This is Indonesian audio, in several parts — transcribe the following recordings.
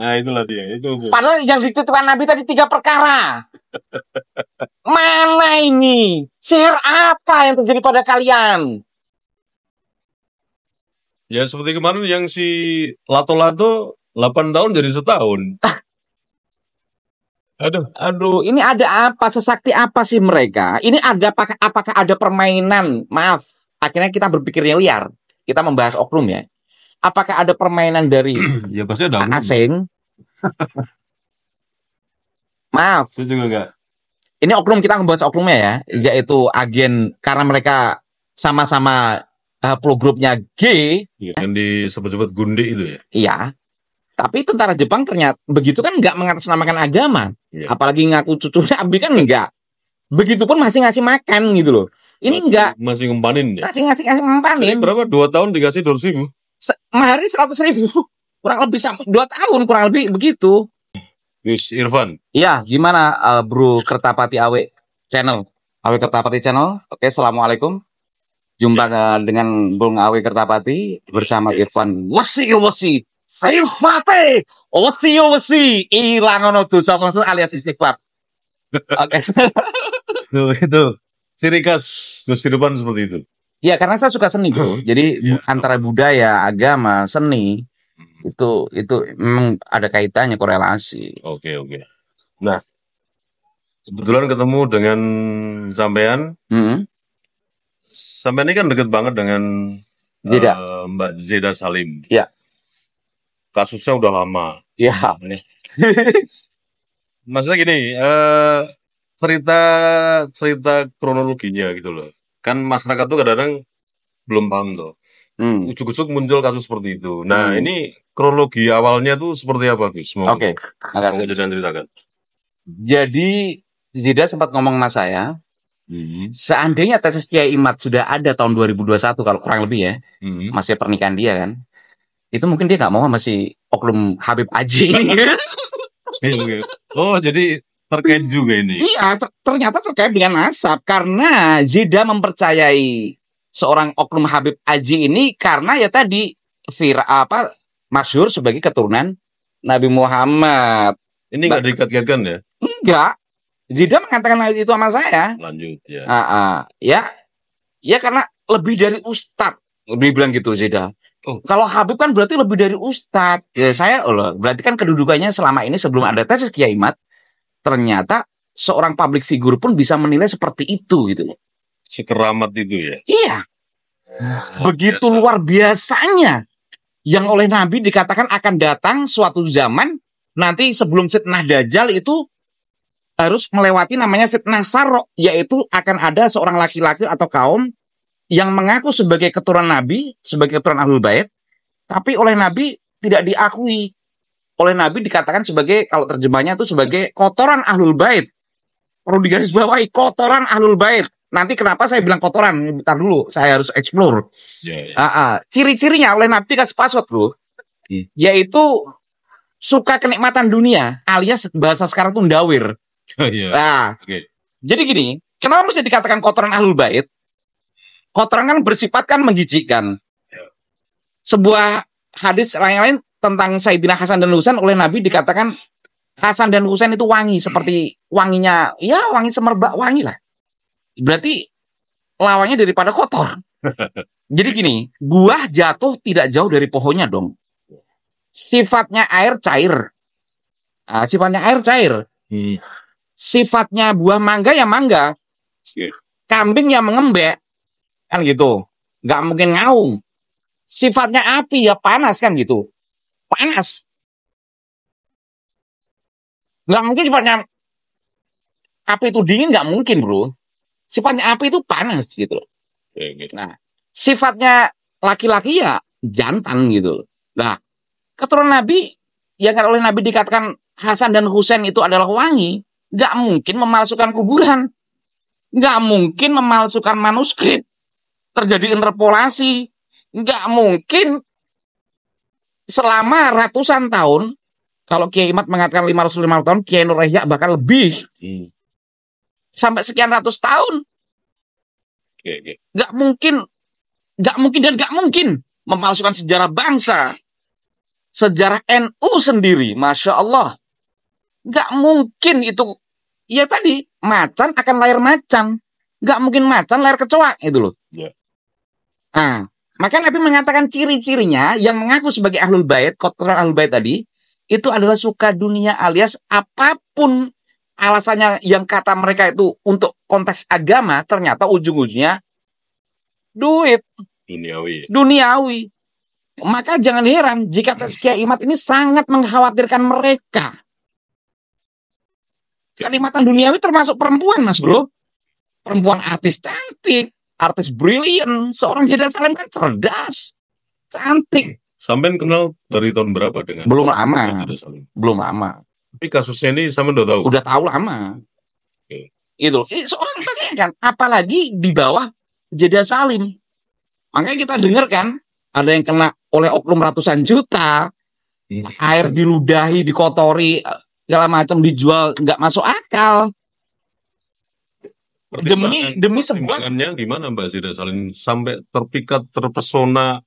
Nah itulah dia. Itu. Padahal yang dititipkan Nabi tadi tiga perkara. Mana ini? Sihir apa yang terjadi pada kalian? Ya seperti kemarin yang si Lato-Lato 8 tahun jadi setahun. Aduh, aduh, ini ada apa? Sesakti apa sih mereka? Ini ada apakah, apakah ada permainan? Maaf, akhirnya kita berpikirnya liar. Kita membahas oknum ya apakah ada permainan dari ya, pasti ada asing? Maaf. Saya juga enggak. Ini oknum kita ngebahas oknumnya ya, iya. yaitu agen karena mereka sama-sama uh, eh, pro grupnya G. Iya, yang disebut-sebut gundi itu ya. Iya. Tapi tentara Jepang ternyata begitu kan nggak mengatasnamakan agama, ya. apalagi ngaku cucunya Abi kan nggak. Begitupun masih ngasih makan gitu loh. Ini masih, enggak masih ngempanin ya. Masih ngasih ngasih ngempanin. berapa? Dua tahun dikasih dorsimu mahari seratus ribu kurang lebih sampai dua tahun kurang lebih begitu Yes, Irfan iya gimana uh, Bro Kertapati Awe channel Awe Kertapati channel oke okay, assalamualaikum jumpa uh, dengan Bung Awe Kertapati bersama ya. Irfan wesi wesi sayur mate wesi wesi ilang ono tuh alias istighfar oke itu itu sirikas Gus Irfan seperti itu Ya karena saya suka seni bro. Hmm. Jadi ya. antara budaya, agama, seni hmm. itu itu memang ada kaitannya korelasi. Oke oke. Nah kebetulan ketemu dengan sampean. Mm -hmm. Sampean ini kan deket banget dengan Zeda. Uh, Mbak Zeda Salim. Ya. Kasusnya udah lama. Ya. Maksudnya gini, uh, cerita cerita kronologinya gitu loh kan masyarakat tuh kadang-kadang belum paham tuh hmm. ujuk-ujuk muncul kasus seperti itu nah hmm. ini kronologi awalnya tuh seperti apa Gus? Oke, okay. ceritakan. Jadi Zida sempat ngomong sama saya, hmm. seandainya tesis Kiai Imat sudah ada tahun 2021 kalau kurang lebih ya, hmm. masih pernikahan dia kan, itu mungkin dia nggak mau masih oknum Habib Aji ini. Iya. oh jadi terkait juga ini. Iya, ternyata terkait dengan nasab karena Zida mempercayai seorang oknum Habib Aji ini karena ya tadi Fir apa masyhur sebagai keturunan Nabi Muhammad. Ini nggak nah, dikait-kaitkan ya? Enggak. Zida mengatakan hal itu sama saya. Lanjut ya. A -a. ya, ya karena lebih dari ustadz, lebih bilang gitu Zida. Oh. Kalau Habib kan berarti lebih dari ustadz. Ya, saya loh, berarti kan kedudukannya selama ini sebelum ada tesis Kiai Mat, ternyata seorang public figure pun bisa menilai seperti itu gitu loh. Sekeramat itu ya. Iya. Begitu biasa. luar biasanya yang oleh Nabi dikatakan akan datang suatu zaman nanti sebelum fitnah dajjal itu harus melewati namanya fitnah sarok yaitu akan ada seorang laki-laki atau kaum yang mengaku sebagai keturunan Nabi, sebagai keturunan Ahlul Bait, tapi oleh Nabi tidak diakui oleh Nabi dikatakan sebagai kalau terjemahnya itu sebagai kotoran ahlul bait. Perlu digarisbawahi kotoran ahlul bait. Nanti kenapa saya bilang kotoran? Bentar dulu, saya harus explore. Yeah, iya, iya. yeah. Ciri-cirinya oleh Nabi kan sepasot bro, iya. yaitu suka kenikmatan dunia, alias bahasa sekarang tuh dawir yeah. Oh, nah, okay. jadi gini, kenapa mesti dikatakan kotoran ahlul bait? Kotoran kan bersifat kan menjijikkan. Sebuah hadis lain-lain tentang Sayyidina Hasan dan Husain oleh Nabi dikatakan Hasan dan Husain itu wangi seperti wanginya ya wangi semerbak wangi lah. Berarti lawannya daripada kotor. Jadi gini, buah jatuh tidak jauh dari pohonnya dong. Sifatnya air cair. Nah, sifatnya air cair. Hmm. Sifatnya buah mangga ya mangga. Iya. Kambing yang mengembek kan gitu. Nggak mungkin ngaung. Sifatnya api ya panas kan gitu panas. Nggak mungkin sifatnya api itu dingin, nggak mungkin bro. Sifatnya api itu panas gitu Nah, sifatnya laki-laki ya jantan gitu Nah, keturunan Nabi yang kalau oleh Nabi dikatakan Hasan dan Husain itu adalah wangi, nggak mungkin memalsukan kuburan. Nggak mungkin memalsukan manuskrip. Terjadi interpolasi. Nggak mungkin selama ratusan tahun kalau Kiai Imat mengatakan 550 tahun, Kiai Nur Yahya bahkan lebih. Hmm. Sampai sekian ratus tahun. nggak mungkin, nggak mungkin dan nggak mungkin memalsukan sejarah bangsa. Sejarah NU sendiri, Masya Allah. nggak mungkin itu. Ya tadi, macan akan lahir macan. nggak mungkin macan lahir kecoa, itu loh. Yeah. Nah, maka Nabi mengatakan ciri-cirinya yang mengaku sebagai ahlul bait, kotoran ahlul bait tadi, itu adalah suka dunia alias apapun alasannya yang kata mereka itu untuk konteks agama, ternyata ujung-ujungnya duit. Duniawi. Duniawi. Maka jangan heran jika tazkiyah imat ini sangat mengkhawatirkan mereka. kalimatan duniawi termasuk perempuan, Mas Bro. Perempuan artis cantik, artis brilian, seorang Jeddah Salim kan cerdas, cantik. Sampai kenal dari tahun berapa dengan? Belum lama. Belum lama. Tapi kasusnya ini sampai udah tahu. Udah tahu lama. Oke. Okay. Itu seorang kan, apalagi di bawah Jeddah Salim. Makanya kita dengar kan, ada yang kena oleh oknum ratusan juta, hmm. air diludahi, dikotori, eh, segala macam dijual nggak masuk akal demi demi semuanya gimana Mbak Zida Salim sampai terpikat terpesona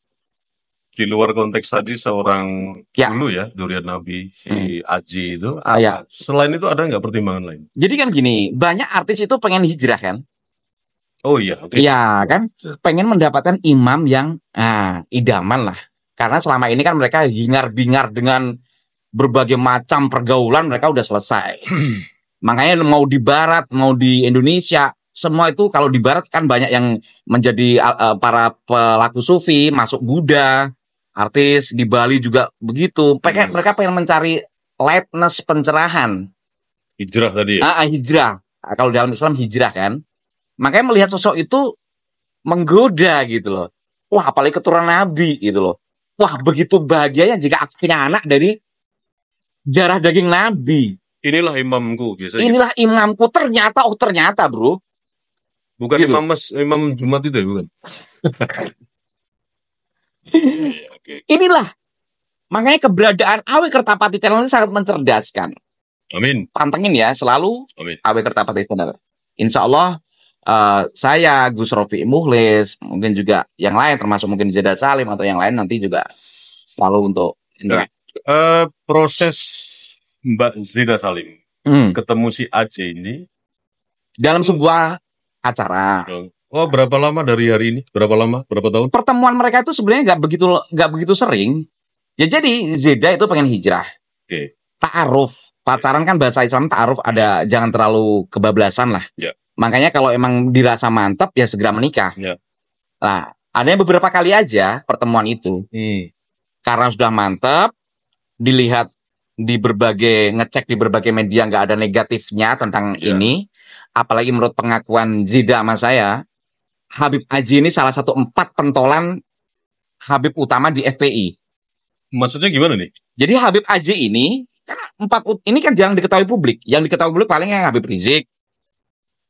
di luar konteks tadi seorang ya. dulu ya durian nabi si hmm. Aji itu ah, ya. selain itu ada nggak pertimbangan lain? Jadi kan gini banyak artis itu pengen hijrah kan? Oh iya. Okay. Iya kan pengen mendapatkan imam yang ah, idaman lah karena selama ini kan mereka hingar bingar dengan berbagai macam pergaulan mereka udah selesai. Makanya mau di barat, mau di Indonesia, semua itu kalau di barat kan banyak yang menjadi uh, para pelaku sufi, masuk Buddha, artis di Bali juga begitu. Mereka, hmm. mereka pengen mencari lightness pencerahan. Hijrah tadi ya? Ah, ah hijrah. Ah, kalau dalam Islam hijrah kan. Makanya melihat sosok itu menggoda gitu loh. Wah, apalagi keturunan Nabi gitu loh. Wah, begitu bahagianya jika aku punya anak dari darah daging Nabi. Inilah imamku biasanya. Gitu. Inilah gitu. imamku ternyata oh ternyata, Bro. Bukan gitu. imam mas, imam Jumat itu ya, bukan. Inilah makanya keberadaan Awe Kertapati Channel ini sangat mencerdaskan. Amin. Pantengin ya selalu Amin. Awe Kertapati Channel. Insya Allah uh, saya Gus Rofi Muhlis, mungkin juga yang lain termasuk mungkin Jeda Salim atau yang lain nanti juga selalu untuk. Nah, uh, proses Mbak Zida Salim hmm. ketemu si Aceh ini dalam sebuah acara. Oh, berapa lama dari hari ini? Berapa lama? Berapa tahun? Pertemuan mereka itu sebenarnya nggak begitu nggak begitu sering. Ya jadi Zeda itu pengen hijrah. Oke. Okay. Ta'aruf. Pacaran kan bahasa Islam ta'aruf ada jangan terlalu kebablasan lah. Yeah. Makanya kalau emang dirasa mantap ya segera menikah. Yeah. Ya. Nah, ada beberapa kali aja pertemuan itu. Hmm. Karena sudah mantap, dilihat di berbagai ngecek di berbagai media nggak ada negatifnya tentang yeah. ini. Apalagi menurut pengakuan Zida sama saya, Habib Aji ini salah satu empat pentolan Habib utama di FPI. Maksudnya gimana nih? Jadi Habib Aji ini karena empat ini kan jarang diketahui publik. Yang diketahui publik paling yang Habib Rizik,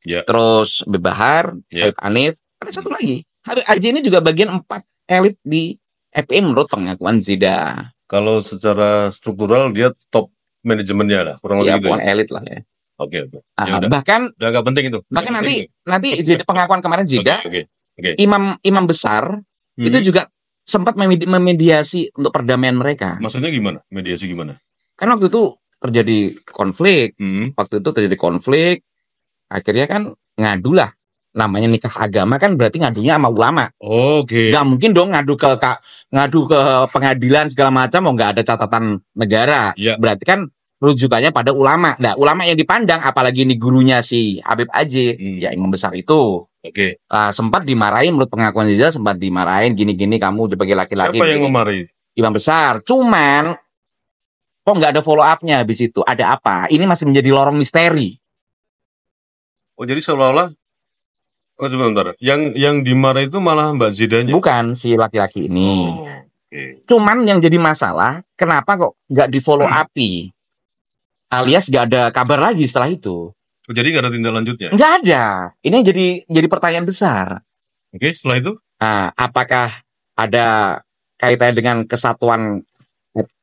yeah. terus Bebahar, yeah. Habib ya. Anif. Ada satu lagi Habib Aji ini juga bagian empat elit di FPI menurut pengakuan Zida. Kalau secara struktural dia top manajemennya lah, kurang lebih ya, gitu. Ya, elit lah ya. Oke, oke. Okay. Ah, ya Bahkan udah agak penting itu. Bahkan udah nanti nanti jadi pengakuan kemarin juga. okay, okay, okay. imam imam besar hmm. itu juga sempat memediasi untuk perdamaian mereka. Maksudnya gimana? Mediasi gimana? Kan waktu itu terjadi konflik. Hmm. Waktu itu terjadi konflik, akhirnya kan ngadulah namanya nikah agama kan berarti ngadunya sama ulama. Oke. Okay. Gak mungkin dong ngadu ke kak ngadu ke pengadilan segala macam mau oh, nggak ada catatan negara. Yeah. Berarti kan rujukannya pada ulama. Nah, ulama yang dipandang apalagi ini gurunya si Habib Aji, hmm. ya yang besar itu. Oke. Okay. Uh, sempat dimarahin menurut pengakuan Rizal sempat dimarahin gini-gini kamu sebagai laki-laki. Siapa yang memarahi? Imam besar. Cuman kok nggak ada follow upnya abis habis itu? Ada apa? Ini masih menjadi lorong misteri. Oh, jadi seolah-olah Oh sebentar, yang yang dimarah itu malah Mbak Zidanya. Bukan si laki-laki ini. Oh, okay. Cuman yang jadi masalah, kenapa kok nggak di follow hmm. api? Alias nggak ada kabar lagi setelah itu. Oh, jadi nggak ada tindak lanjutnya? Nggak ada. Ini yang jadi jadi pertanyaan besar. Oke, okay, setelah itu? Nah, apakah ada kaitannya dengan kesatuan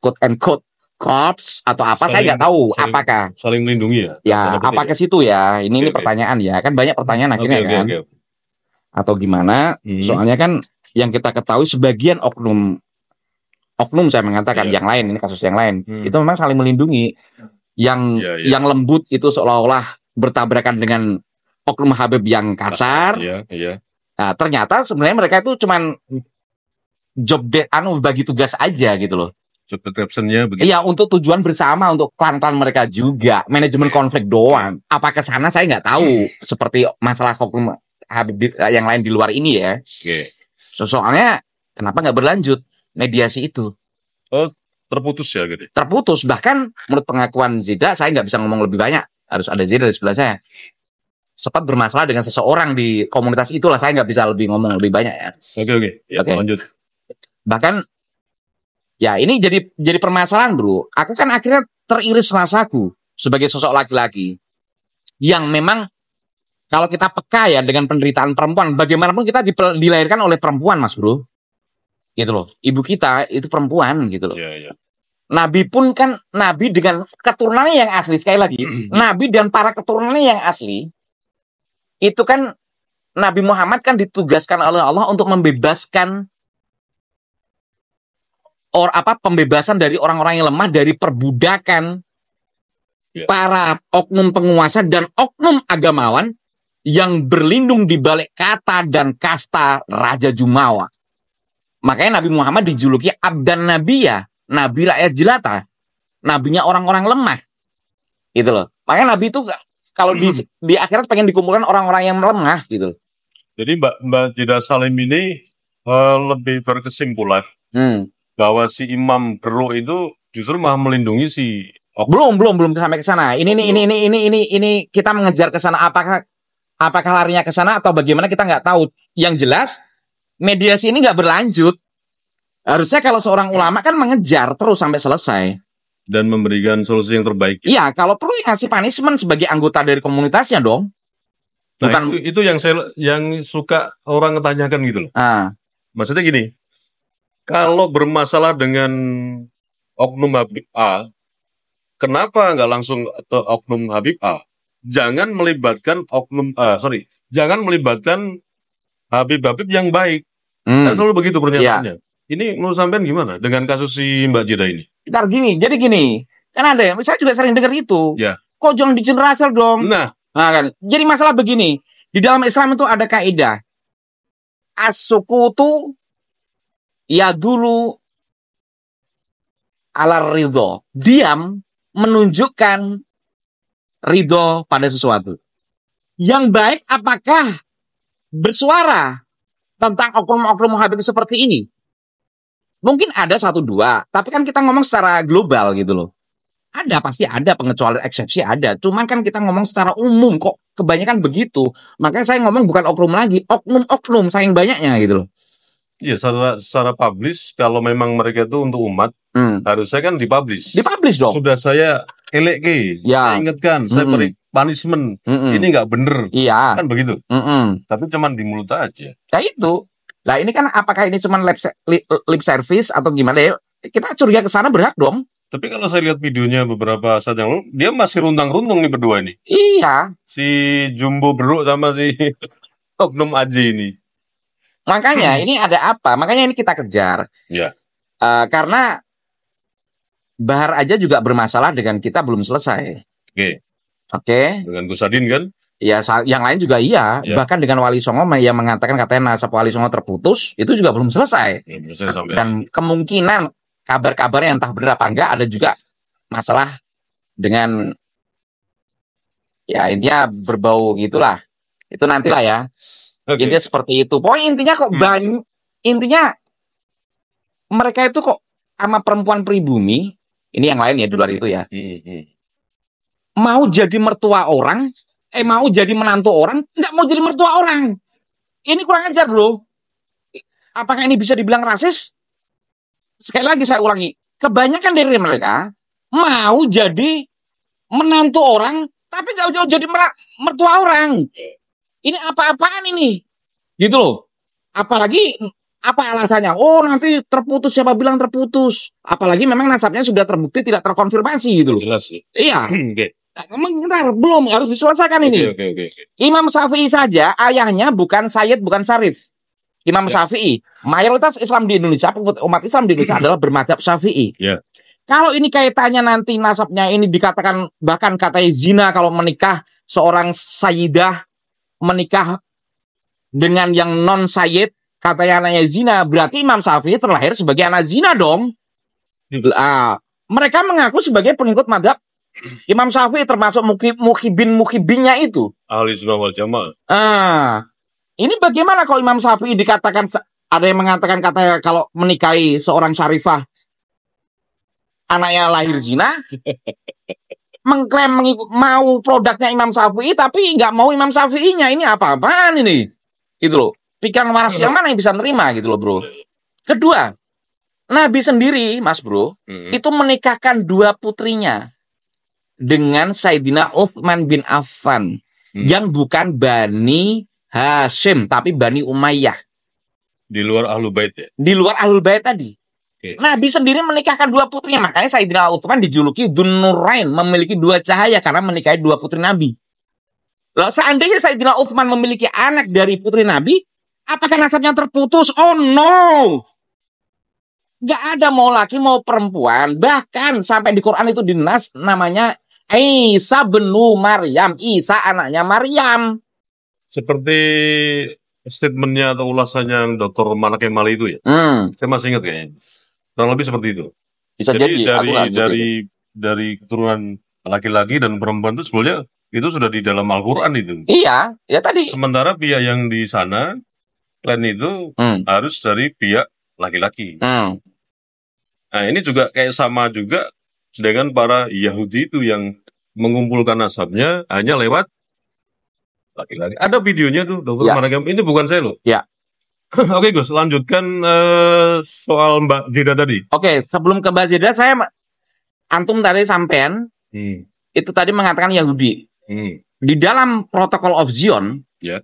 quote and quote korps atau apa saling, saya nggak tahu saling, apakah saling melindungi ya ya apa ke ya? situ ya ini okay, ini okay. pertanyaan ya kan banyak pertanyaan akhirnya okay, okay, kan okay, okay. atau gimana hmm. soalnya kan yang kita ketahui sebagian oknum oknum saya mengatakan yeah. yang lain ini kasus yang lain hmm. itu memang saling melindungi yang yeah, yeah. yang lembut itu seolah-olah bertabrakan dengan oknum Habib yang kasar yeah, yeah. Nah, ternyata sebenarnya mereka itu cuman job de anu bagi tugas aja gitu loh job begitu. Iya, untuk tujuan bersama untuk klan-klan mereka juga. Manajemen konflik doang. Apa ke sana saya nggak tahu seperti masalah hukum Habib eh, yang lain di luar ini ya. Oke. Okay. So, soalnya kenapa nggak berlanjut mediasi itu? Oh, terputus ya gitu. Terputus bahkan menurut pengakuan Zida saya nggak bisa ngomong lebih banyak. Harus ada Zida di sebelah saya. Sempat bermasalah dengan seseorang di komunitas itulah saya nggak bisa lebih ngomong lebih banyak ya. Oke okay, oke. Okay. Ya, okay. lanjut. Bahkan Ya ini jadi jadi permasalahan bro. Aku kan akhirnya teriris rasaku sebagai sosok laki-laki yang memang kalau kita peka ya dengan penderitaan perempuan, bagaimanapun kita dilahirkan oleh perempuan, Mas Bro. Gitu loh. Ibu kita itu perempuan gitu loh. Yeah, yeah. Nabi pun kan nabi dengan keturunannya yang asli sekali lagi. nabi dan para keturunannya yang asli itu kan Nabi Muhammad kan ditugaskan oleh Allah untuk membebaskan or apa pembebasan dari orang-orang yang lemah dari perbudakan yeah. para oknum penguasa dan oknum agamawan yang berlindung di balik kata dan kasta Raja Jumawa. Makanya Nabi Muhammad dijuluki Abdan Nabiya, Nabi rakyat jelata, nabinya orang-orang lemah. Gitu loh. Makanya Nabi itu kalau di, hmm. di akhirat pengen dikumpulkan orang-orang yang lemah gitu. Jadi Mbak Mbak Jida Salim ini uh, lebih berkesimpulan hmm bahwa si imam Bro itu justru malah melindungi si Ok. Belum, belum, belum sampai ke sana. Ini ini ini ini ini ini ini kita mengejar ke sana apakah apakah larinya ke sana atau bagaimana kita nggak tahu. Yang jelas mediasi ini nggak berlanjut. Harusnya kalau seorang ulama kan mengejar terus sampai selesai dan memberikan solusi yang terbaik. Iya, kalau perlu ya kasih punishment sebagai anggota dari komunitasnya dong. Nah, Bukan... itu, itu yang saya yang suka orang tanyakan gitu loh. Ah. Maksudnya gini, kalau bermasalah dengan oknum Habib A, kenapa nggak langsung ke oknum Habib A? Jangan melibatkan oknum, uh, sorry, jangan melibatkan Habib-Habib yang baik. Hmm. Kan selalu begitu pernyataannya. Ya. Ini menurut sampean gimana dengan kasus si Mbak Jeda ini? Ntar gini, jadi gini, kan ada ya, saya juga sering dengar itu. Ya. Kok jangan bikin rasel dong? Nah, nah kan. Jadi masalah begini, di dalam Islam itu ada kaidah as Ya dulu ala ridho. Diam menunjukkan ridho pada sesuatu. Yang baik apakah bersuara tentang oknum-oknum Habib seperti ini? Mungkin ada satu dua, tapi kan kita ngomong secara global gitu loh. Ada pasti ada pengecualian eksepsi ada. Cuman kan kita ngomong secara umum kok kebanyakan begitu. Makanya saya ngomong bukan oknum lagi, oknum-oknum saking banyaknya gitu loh. Iya secara, secara publish kalau memang mereka itu untuk umat hmm. harusnya kan dipublish. Dipublish dong. Sudah saya elek ya. saya ingatkan, mm -mm. saya hmm. beri punishment. Mm -mm. Ini nggak bener. Iya. Kan begitu. Mm -mm. Tapi cuman di mulut aja. Nah itu. Nah ini kan apakah ini cuman lip, lip, lip service atau gimana ya? Kita curiga ke sana berhak dong. Tapi kalau saya lihat videonya beberapa saat yang lalu, dia masih runtang-runtung nih berdua ini. Iya. Si Jumbo Bro sama si Oknum Aji ini. Makanya hmm. ini ada apa? Makanya ini kita kejar. Ya. Uh, karena Bahar aja juga bermasalah dengan kita belum selesai. Oke. Okay. Oke. Okay. Dengan Gusadin kan? Ya, yang lain juga iya. Ya. Bahkan dengan Wali Songo yang mengatakan katanya nasab Wali Songo terputus, itu juga belum selesai. belum selesai sampai. Dan kemungkinan kabar kabarnya entah benar apa enggak ada juga masalah dengan ya intinya berbau gitulah. Itu nantilah ya. Okay. Intinya seperti itu. Pokoknya intinya kok hmm. banyak intinya mereka itu kok sama perempuan pribumi ini yang lain ya di luar hmm. itu ya. Hmm, hmm, hmm. Mau jadi mertua orang, eh mau jadi menantu orang, nggak mau jadi mertua orang. Ini kurang ajar, Bro. Apakah ini bisa dibilang rasis? Sekali lagi saya ulangi, kebanyakan dari mereka mau jadi menantu orang tapi jauh-jauh jadi mertua orang. Ini apa-apaan ini? Gitu loh. Apalagi apa alasannya? Oh nanti terputus siapa bilang terputus? Apalagi memang nasabnya sudah terbukti tidak terkonfirmasi gitu loh. Jelas sih. Iya. okay. Nah, Bentar, belum harus diselesaikan okay, ini. Okay, okay, okay. Imam Syafi'i saja ayahnya bukan Sayyid, bukan Sarif. Imam yeah. Syafi'i. Mayoritas Islam di Indonesia, umat Islam di Indonesia adalah bermadhab Syafi'i. Yeah. Kalau ini kaitannya nanti nasabnya ini dikatakan bahkan katanya zina kalau menikah seorang Sayidah menikah dengan yang non sayyid katanya anaknya zina berarti Imam Syafi'i terlahir sebagai anak zina dong uh, mereka mengaku sebagai pengikut madhab Imam Syafi'i termasuk muhibin muhibinnya itu ahli sunnah wal jamaah uh, ini bagaimana kalau Imam Syafi'i dikatakan ada yang mengatakan katanya kalau menikahi seorang syarifah anaknya lahir zina mengklaim mau produknya Imam Syafi'i tapi nggak mau Imam Syafi'inya ini apa-apaan ini gitu loh pikiran waras yang mana yang bisa nerima gitu loh bro kedua Nabi sendiri mas bro hmm. itu menikahkan dua putrinya dengan Saidina Uthman bin Affan hmm. yang bukan Bani Hashim tapi Bani Umayyah di luar Ahlul Bait ya? di luar Ahlul Bait tadi Okay. Nabi sendiri menikahkan dua putrinya, makanya Sayyidina Utsman dijuluki Dunurain, memiliki dua cahaya karena menikahi dua putri Nabi. Loh, seandainya Sayyidina Utsman memiliki anak dari putri Nabi, apakah nasabnya terputus? Oh no. Gak ada mau laki mau perempuan, bahkan sampai di Quran itu dinas namanya Isa benu Maryam, Isa anaknya Maryam. Seperti statementnya atau ulasannya Dr. Malakai itu ya? Hmm. Saya masih ingat kayaknya. Kurang lebih seperti itu. Bisa jadi, jadi dari aku dari ya. dari keturunan laki-laki dan perempuan itu sebenarnya itu sudah di dalam Al-Qur'an itu. Iya, ya tadi. Sementara pihak yang di sana klan itu hmm. harus dari pihak laki-laki. Hmm. Nah, ini juga kayak sama juga dengan para Yahudi itu yang mengumpulkan nasabnya hanya lewat laki-laki. Ada videonya tuh, Dokter ya. Maragam. Ini bukan saya loh. Ya. Oke Gus, lanjutkan uh, soal Mbak Zida tadi. Oke, sebelum ke Mbak Zida, saya antum tadi sampean hmm. itu tadi mengatakan Yahudi. Hmm. Di dalam Protokol of Zion, yeah.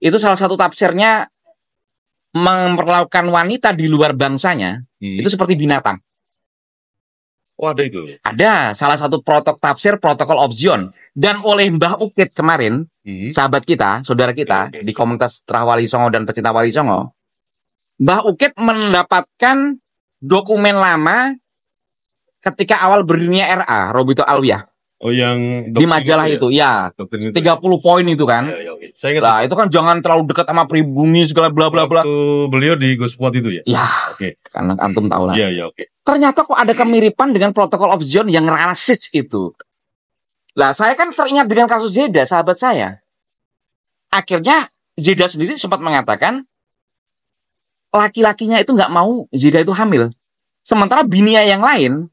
itu salah satu tafsirnya memperlakukan wanita di luar bangsanya hmm. itu seperti binatang. Oh ada itu? Ada, salah satu protok tafsir Protokol of Zion. Dan oleh Mbah Ukit kemarin, hmm. sahabat kita, saudara kita hmm. di komunitas Terah Wali Songo dan pecinta Wali Songo, Mbah Ukit mendapatkan dokumen lama ketika awal berdirinya RA, Robito Alwiyah. Oh yang di majalah ya? Iya. itu, ya. Tiga puluh poin itu kan. Ya, ya, okay. Saya ingat. Nah, itu kan jangan terlalu dekat sama pribumi segala bla bla bla. beliau di Gosport itu ya. Ya. Oke. Okay. Karena antum tahu lah. Ya iya, oke. Okay. Ternyata kok ada kemiripan dengan protokol of Zion yang rasis itu. Lah saya kan teringat dengan kasus Zeda, sahabat saya. Akhirnya Zeda sendiri sempat mengatakan laki-lakinya itu nggak mau Zeda itu hamil. Sementara binia yang lain,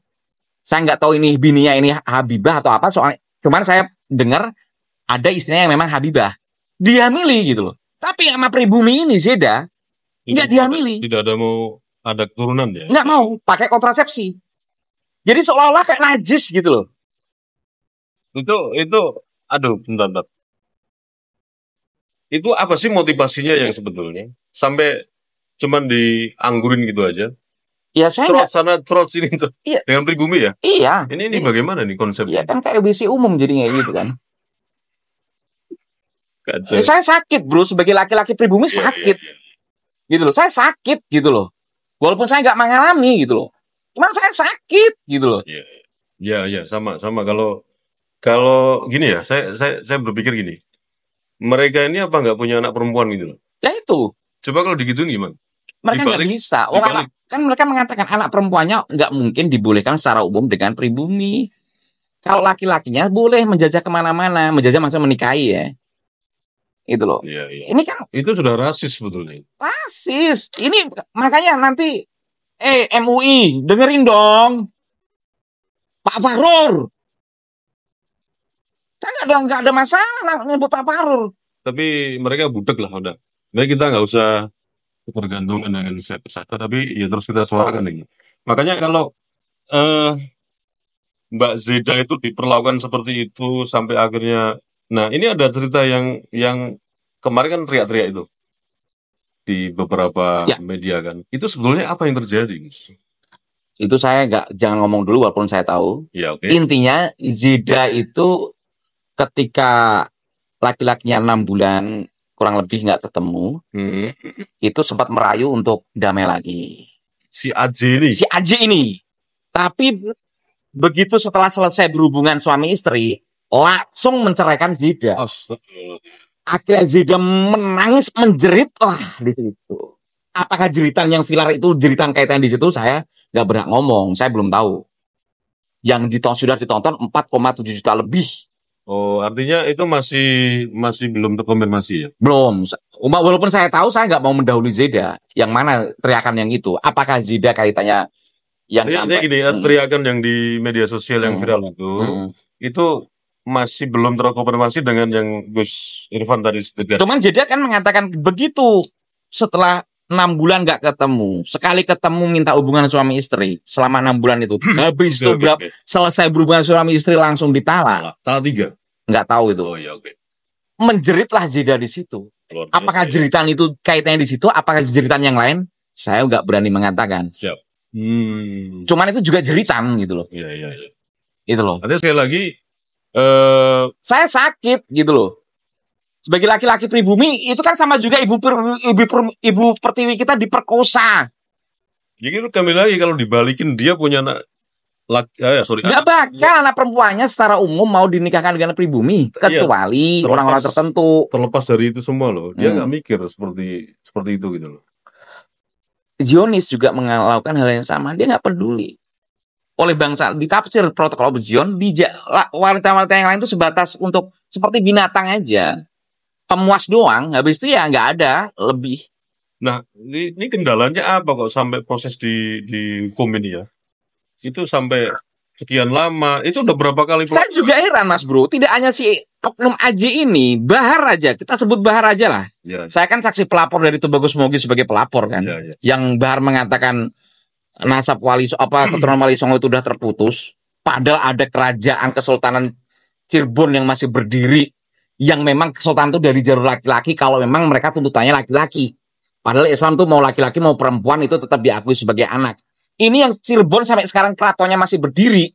saya nggak tahu ini binia ini Habibah atau apa soalnya cuman saya dengar ada istrinya yang memang Habibah. dia Dihamili gitu loh. Tapi sama pribumi ini Zeda nggak dihamili. Tidak ada mau ada keturunan ya? Nggak mau, pakai kontrasepsi. Jadi seolah-olah kayak najis gitu loh itu itu aduh bentar, bentar. Itu apa sih motivasinya yang sebetulnya sampai cuman dianggurin gitu aja? Ya saya trot sana trot sini trot. Iya. dengan pribumi ya. Iya. Ini ini ini bagaimana nih konsepnya? Ya kan kayak EBC umum jadinya gitu kan. Kacau. Saya sakit bro sebagai laki-laki pribumi ya, iya, sakit. ya, ya. Gitu loh. Saya sakit gitu loh. Walaupun saya nggak mengalami gitu loh. Cuman saya sakit gitu loh. ya iya ya, sama sama kalau kalau gini ya, saya saya saya berpikir gini. Mereka ini apa nggak punya anak perempuan gitu loh? Ya itu. Coba kalau digitu gimana? Mereka nggak bisa. Orang anak, kan mereka mengatakan anak perempuannya nggak mungkin dibolehkan secara umum dengan pribumi. Kalau laki-lakinya boleh menjajah kemana-mana, menjajah masa menikahi ya Itu loh. Iya, iya. Ini kan itu sudah rasis sebetulnya. Rasis. Ini makanya nanti eh MUI dengerin dong. Pak Farur Kan ada nggak ada masalah nyebut Pak Parul. Tapi mereka budek lah udah. Jadi kita nggak usah ketergantungan dengan satu tapi ya terus kita suarakan lagi. Makanya kalau eh, Mbak Zeda itu diperlakukan seperti itu sampai akhirnya, nah ini ada cerita yang yang kemarin kan teriak-teriak itu di beberapa ya. media kan. Itu sebetulnya apa yang terjadi? Itu saya nggak jangan ngomong dulu walaupun saya tahu. Ya, okay. Intinya Zida itu ketika laki-lakinya enam bulan kurang lebih nggak ketemu, hmm. itu sempat merayu untuk damai lagi. Si Aji ini. Si Aji ini. Tapi begitu setelah selesai berhubungan suami istri, langsung menceraikan Zida. Akhirnya Zida menangis menjerit lah di situ. Apakah jeritan yang viral itu jeritan kaitan di situ saya nggak berhak ngomong, saya belum tahu. Yang ditonton sudah ditonton 4,7 juta lebih Oh, artinya itu masih masih belum terkonfirmasi ya? Belum. Walaupun saya tahu saya nggak mau mendahului Zeda. Yang mana teriakan yang itu? Apakah Zeda kaitannya yang Jadi, sampai? Gini, ya, hmm. teriakan yang di media sosial yang hmm. viral itu, hmm. itu masih belum terkonfirmasi dengan yang Gus Irfan tadi sebutkan. Cuman Zeda kan mengatakan begitu setelah enam bulan gak ketemu, sekali ketemu minta hubungan suami istri selama enam bulan itu, hmm. habis itu berapa okay. selesai berhubungan suami istri langsung ditala. Tala tiga. Gak tahu itu. Oh ya oke. Okay. Menjeritlah jeda di situ. Luar apakah iya. jeritan itu kaitannya di situ? Apakah jeritan yang lain? Saya nggak berani mengatakan. Siap. Hmm. Cuman itu juga jeritan gitu loh. Iya iya. iya. Itu loh. Artinya sekali lagi, uh... saya sakit gitu loh sebagai laki-laki pribumi itu kan sama juga ibu per, ibu per, ibu pertiwi kita diperkosa. Jadi ya lu gitu, kami lagi kalau dibalikin dia punya anak laki, eh, ya, sorry. Gak anak, bakal ya. anak perempuannya secara umum mau dinikahkan dengan pribumi iya. kecuali orang-orang iya, tertentu. Terlepas dari itu semua loh, dia hmm. nggak hmm. mikir seperti seperti itu gitu loh. Zionis juga melakukan hal yang sama, dia nggak peduli oleh bangsa ditafsir protokol Zion wanita-wanita yang lain itu sebatas untuk seperti binatang aja pemuas doang habis itu ya nggak ada lebih nah ini, ini kendalanya apa kok sampai proses di di hukum ini ya itu sampai sekian lama itu udah berapa kali saya juga heran mas bro tidak hanya si oknum aji ini bahar aja kita sebut bahar aja lah ya. saya kan saksi pelapor dari Tubagus Mogi sebagai pelapor kan ya, ya. yang bahar mengatakan nasab wali apa keturunan wali songo itu udah terputus padahal ada kerajaan kesultanan Cirebon yang masih berdiri yang memang kesultanan itu dari jalur laki-laki kalau memang mereka tuntutannya laki-laki. Padahal Islam tuh mau laki-laki mau perempuan itu tetap diakui sebagai anak. Ini yang Cirebon sampai sekarang keratonnya masih berdiri,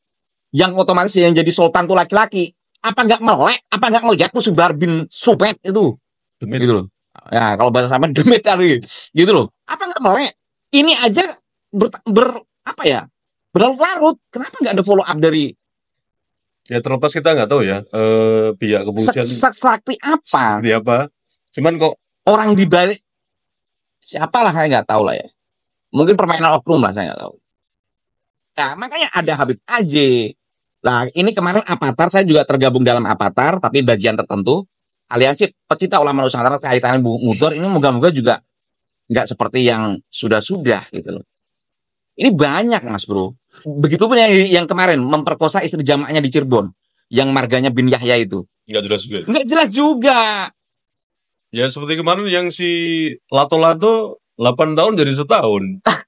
yang otomatis yang jadi sultan tuh laki-laki. Apa nggak melek? Apa nggak ngeliat tuh Subar bin Subet itu? Demit. Gitu loh. Ya kalau bahasa sama demit tadi. gitu loh. Apa nggak melek? Ini aja ber, ber apa ya berlarut. Kenapa nggak ada follow up dari Ya terlepas kita nggak tahu ya eh, pihak kepolisian. Sak sakti apa? Sakti apa? Cuman kok orang di balik siapalah saya nggak tahu lah ya. Mungkin permainan oknum lah saya nggak tahu. Nah, makanya ada Habib AJ. Nah, ini kemarin Apatar saya juga tergabung dalam Apatar tapi bagian tertentu. Aliansi Pecinta Ulama Nusantara kaitannya Mudur ini moga-moga juga nggak seperti yang sudah-sudah gitu loh. Ini banyak mas bro. Begitupun yang, yang kemarin memperkosa istri jamaknya di Cirebon, yang marganya bin Yahya itu. Enggak jelas juga. Enggak jelas juga. Ya seperti kemarin yang si Lato-Lato 8 tahun jadi setahun. Ah.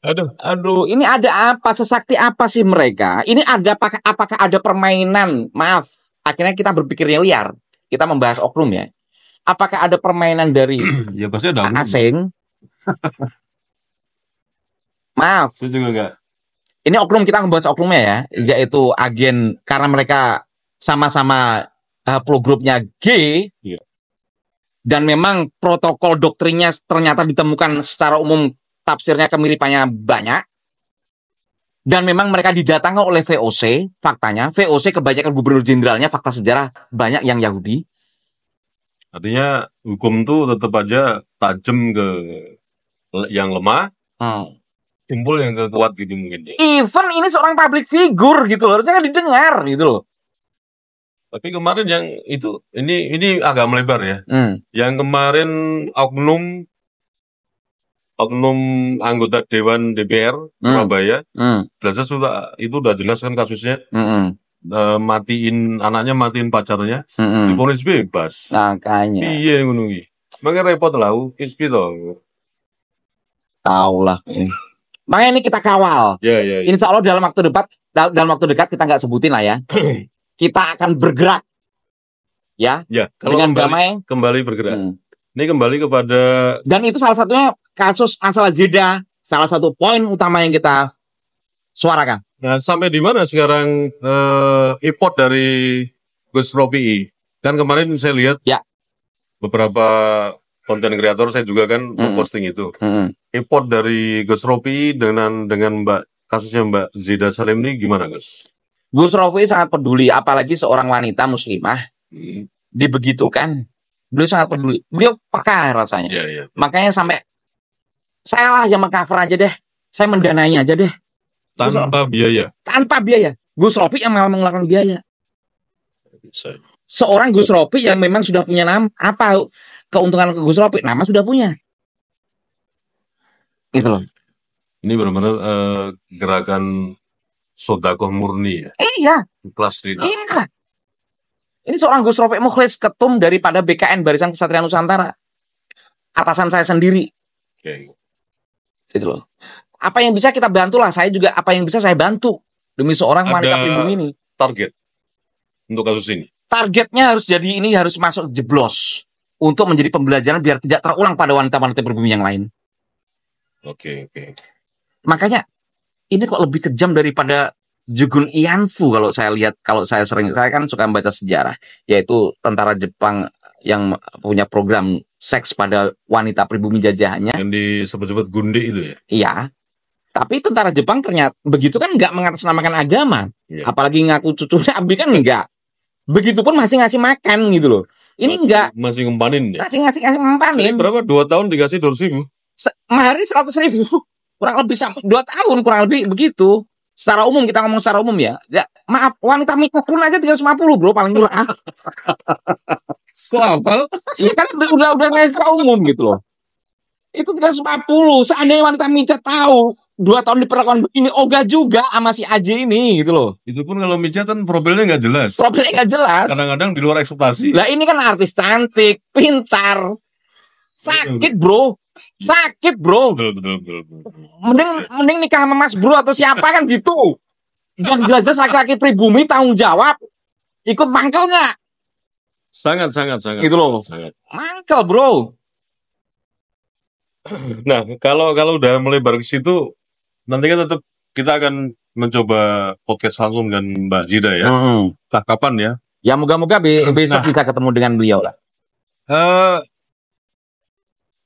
Aduh, aduh, ini ada apa? Sesakti apa sih mereka? Ini ada apakah, apakah ada permainan? Maaf, akhirnya kita berpikirnya liar. Kita membahas oknum ya. Apakah ada permainan dari ya, pasti ada asing? Maaf. Saya juga enggak. Ini oknum kita ngebahas oknumnya ya, iya. yaitu agen karena mereka sama-sama uh, pro grupnya G. iya. Dan memang protokol doktrinnya ternyata ditemukan secara umum tafsirnya kemiripannya banyak. Dan memang mereka didatangkan oleh VOC, faktanya. VOC kebanyakan gubernur jenderalnya, fakta sejarah banyak yang Yahudi. Artinya hukum tuh tetap aja tajam ke yang lemah, hmm timbul yang kuat gitu mungkin deh. Ya. Even ini seorang public figure gitu harusnya kan didengar gitu loh. Tapi kemarin yang itu ini ini agak melebar ya. Hmm. Yang kemarin oknum oknum anggota Dewan DPR hmm. Surabaya, hmm. sudah itu udah jelas kan kasusnya. Hmm. Uh, matiin anaknya matiin pacarnya mm diponis bebas makanya iya ngunungi makanya repot lah kispi tau tau lah Makanya ini kita kawal. Ya, ya, ya. Insya Allah dalam waktu dekat, dalam, waktu dekat kita nggak sebutin lah ya. kita akan bergerak, ya. Ya. Kalau dengan kembali, damai. Kembali bergerak. Hmm. Ini kembali kepada. Dan itu salah satunya kasus asal jeda. Salah satu poin utama yang kita suarakan. Nah, sampai di mana sekarang eh, import dari Gus Robi? Kan kemarin saya lihat ya. beberapa konten kreator saya juga kan mm -hmm. memposting itu. Mm -hmm import dari Gus Rofi dengan dengan Mbak kasusnya Mbak Zida Salim ini gimana Gus? Gus Rofi sangat peduli, apalagi seorang wanita muslimah hmm. dibegitukan. Beliau sangat peduli. Beliau peka rasanya. Yeah, yeah. Makanya sampai saya lah yang mengcover aja deh. Saya mendanai aja deh. Tanpa Gus, biaya. Tanpa biaya. Gus Rofi yang malah mengeluarkan biaya. Seorang Gus Rofi yang memang sudah punya nama apa keuntungan Gus Rofi nama sudah punya. Itu loh ini benar-benar uh, gerakan sodakoh murni ya iya kelas Rita. iya ini seorang Gus Rofiq Mukhlis ketum daripada BKN Barisan Kesatria Nusantara atasan saya sendiri okay. Itu loh apa yang bisa kita bantu lah saya juga apa yang bisa saya bantu demi seorang Ada wanita pribumi ini target untuk kasus ini targetnya harus jadi ini harus masuk jeblos untuk menjadi pembelajaran biar tidak terulang pada wanita-wanita pribumi yang lain Oke, okay, oke. Okay. Makanya ini kok lebih kejam daripada Jugun Ianfu kalau saya lihat kalau saya sering saya kan suka membaca sejarah yaitu tentara Jepang yang punya program seks pada wanita pribumi jajahannya yang disebut-sebut gundi itu ya iya tapi tentara Jepang ternyata begitu kan nggak mengatasnamakan agama ya. apalagi ngaku cucunya Abi kan nggak begitupun masih ngasih makan gitu loh ini masih, nggak masih ngempanin ya masih ngasih ngasih ngempanin berapa dua tahun dikasih dorsimu mahari seratus ribu kurang lebih sampai dua tahun kurang lebih begitu secara umum kita ngomong secara umum ya, ya maaf wanita mikir pun aja 350 bro paling murah Selavel ini iya, kan udah udah secara umum gitu loh itu 350 seandainya wanita micet tahu dua tahun diperlakukan begini oga oh, juga sama si Aji ini gitu loh itu pun kalau micet kan profilnya nggak jelas profilnya nggak jelas kadang-kadang di luar ekspektasi lah ini kan artis cantik pintar sakit iya. bro sakit bro mending mending nikah sama mas bro atau siapa kan gitu yang jelas-jelas laki-laki pribumi tanggung jawab ikut mangkel nggak sangat sangat sangat itu loh sangat. mangkel bro nah kalau kalau udah melebar ke situ nanti kan tetap kita akan mencoba podcast langsung dengan Mbak Zida ya hmm. Nah, kapan ya ya moga-moga besok nah. bisa ketemu dengan beliau lah uh,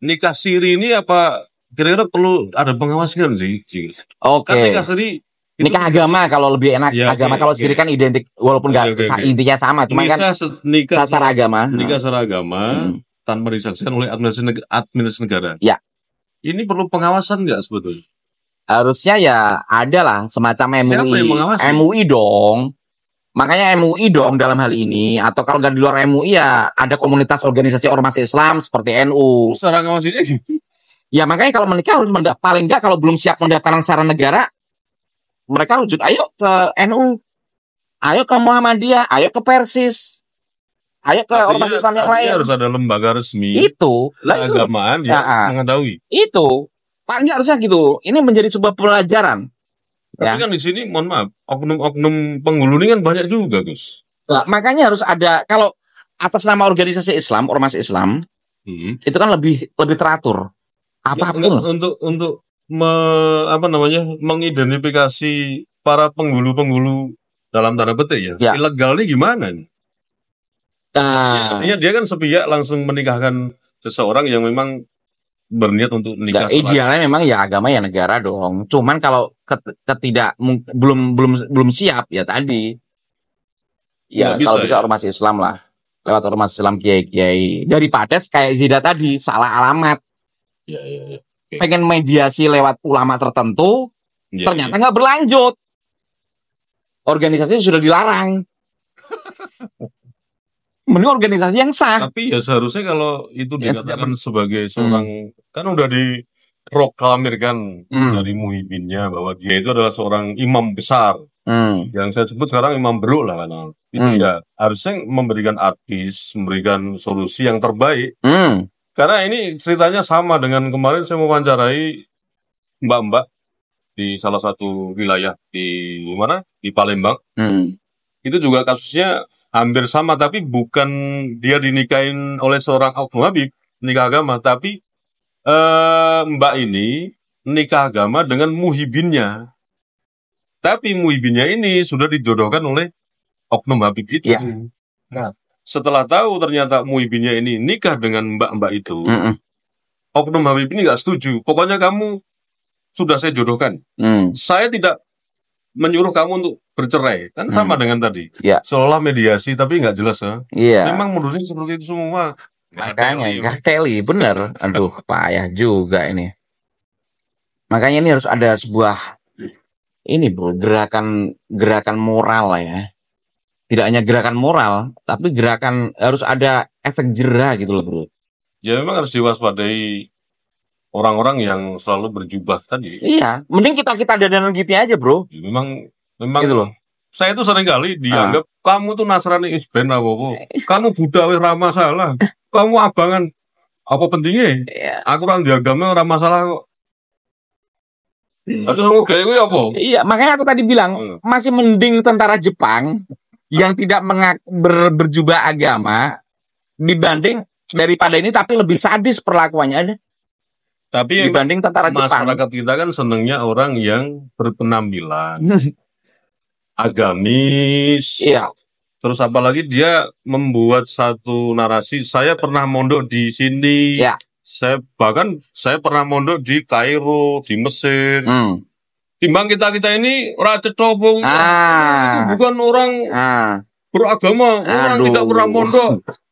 nikah siri ini apa kira-kira perlu ada pengawas kan sih? Oke. Okay. Kan nikah siri itu nikah agama kalau lebih enak ya, agama okay, kalau sendiri okay. kan identik walaupun nggak okay, okay, intinya sama cuma kan nikah seragama agama nikah seragama agama hmm. tanpa disaksikan oleh administrasi, administrasi negara ya ini perlu pengawasan nggak sebetulnya harusnya ya ada lah semacam MUI Siapa MUI dong Makanya MUI dong dalam hal ini atau kalau nggak di luar MUI ya ada komunitas organisasi ormas Islam seperti NU. Sarang maksudnya gitu. Ya makanya kalau menikah harus paling nggak kalau belum siap mendatangkan saran negara mereka wujud ayo ke NU. Ayo ke Muhammadiyah, ayo ke Persis. Ayo ke artinya, ormas Islam yang lain. Harus ada lembaga resmi. Itu. Lah itu. Agamaan ya, nah, ah. mengetahui. Itu. Paling harusnya gitu. Ini menjadi sebuah pelajaran tapi ya. kan di sini mohon maaf, oknum-oknum penghulu ini kan banyak juga, Gus. Nah, makanya harus ada kalau atas nama organisasi Islam, ormas Islam, hmm. itu kan lebih lebih teratur. Apa ya, untuk untuk me, apa namanya mengidentifikasi para penghulu-penghulu dalam tanda petik ya, ya. ilegalnya gimana Nah. Ya, dia kan sepihak langsung menikahkan seseorang yang memang berniat untuk nikah. Nah, idealnya memang ya agama ya negara dong. Cuman kalau ketidak belum belum belum siap ya tadi. Ya, bisa, kalau bisa ya. ormas Islam lah. Lewat ormas Islam kiai-kiai. dari Pades kayak Zida tadi salah alamat. Ya, ya, ya. Okay. Pengen mediasi lewat ulama tertentu, ya, ya. ternyata nggak ya. berlanjut. Organisasi sudah dilarang. mending organisasi yang sah. Tapi ya seharusnya kalau itu ya, dikatakan sebagai hmm. seorang hmm. kan udah di diproklamirkan hmm. dari muhibinnya bahwa dia itu adalah seorang imam besar. Hmm. Yang saya sebut sekarang imam beruk lah kan. Itu hmm. ya harusnya memberikan artis, memberikan solusi yang terbaik. Hmm. Karena ini ceritanya sama dengan kemarin saya mewawancarai mbak-mbak di salah satu wilayah di mana di Palembang. Hmm itu juga kasusnya hampir sama tapi bukan dia dinikahin oleh seorang oknum habib nikah agama tapi eh, mbak ini nikah agama dengan muhibinnya tapi muhibinnya ini sudah dijodohkan oleh oknum habib itu ya. nah setelah tahu ternyata muhibinnya ini nikah dengan mbak-mbak itu mm -mm. oknum habib ini nggak setuju pokoknya kamu sudah saya jodohkan mm. saya tidak menyuruh kamu untuk bercerai kan sama hmm. dengan tadi yeah. seolah mediasi tapi nggak jelas ya yeah. memang menurutnya seperti itu semua makanya nggak teli bener aduh payah juga ini makanya ini harus ada sebuah ini bro gerakan gerakan moral lah ya tidak hanya gerakan moral tapi gerakan harus ada efek jerah gitu loh bro ya memang harus diwaspadai orang-orang yang selalu berjubah tadi. Iya, mending kita kita dandanan gitu aja, bro. Ya, memang, memang. Gitu loh. Saya itu sering kali ah. dianggap ah. kamu tuh Nasrani Isben apa apa. Kamu Buddha wis ora masalah. kamu abangan apa pentingnya? Iya. Aku orang diagama orang masalah kok. Hmm. kayak gue apa? Iya, makanya aku tadi bilang hmm. masih mending tentara Jepang yang tidak mengak ber berjubah agama dibanding daripada ini tapi lebih sadis perlakuannya tapi dibanding tentara Jepang. Masyarakat kita kan senangnya orang yang berpenampilan agamis. Iya. Terus apalagi dia membuat satu narasi, saya pernah mondok di sini. Iya. Saya bahkan saya pernah mondok di Kairo, di Mesir. Hmm. Timbang kita-kita ini orang cetobong. Ah. Bukan orang ah. beragama, Aduh. orang tidak pernah mondok.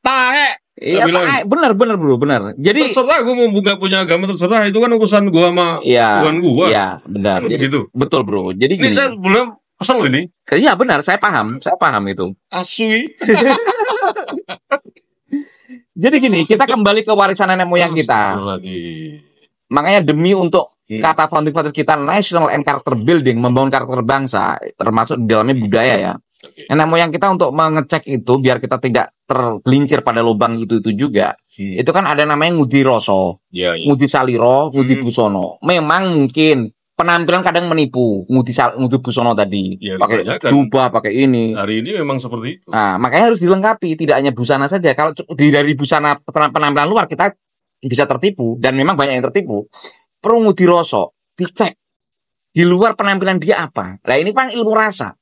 Iya, benar, benar bro, benar. Jadi terserah gue mau buka punya agama terserah itu kan urusan gue sama ya, Tuhan gue. Iya, benar. Kan Jadi, gitu. Betul bro. Jadi ini gini. saya belum kesel loh ini. Iya benar, saya paham, saya paham itu. Asui. Jadi gini, kita kembali ke warisan nenek moyang kita. Makanya demi untuk iya. kata founding father kita national and character building, membangun karakter bangsa, termasuk di dalamnya budaya ya Okay. Nenek nah, moyang kita untuk mengecek itu biar kita tidak terlincir pada lubang itu itu juga. Hmm. Itu kan ada namanya ngudi roso, yeah, yeah. ngudi saliro, ngudi hmm. busono. Memang mungkin penampilan kadang menipu ngudi sal, ngudi busono tadi ya, pakai kan jubah pakai ini. Hari ini memang seperti itu. Nah, makanya harus dilengkapi tidak hanya busana saja. Kalau di dari busana penampilan luar kita bisa tertipu dan memang banyak yang tertipu. Perlu ngudi roso dicek di luar penampilan dia apa. Nah ini kan ilmu rasa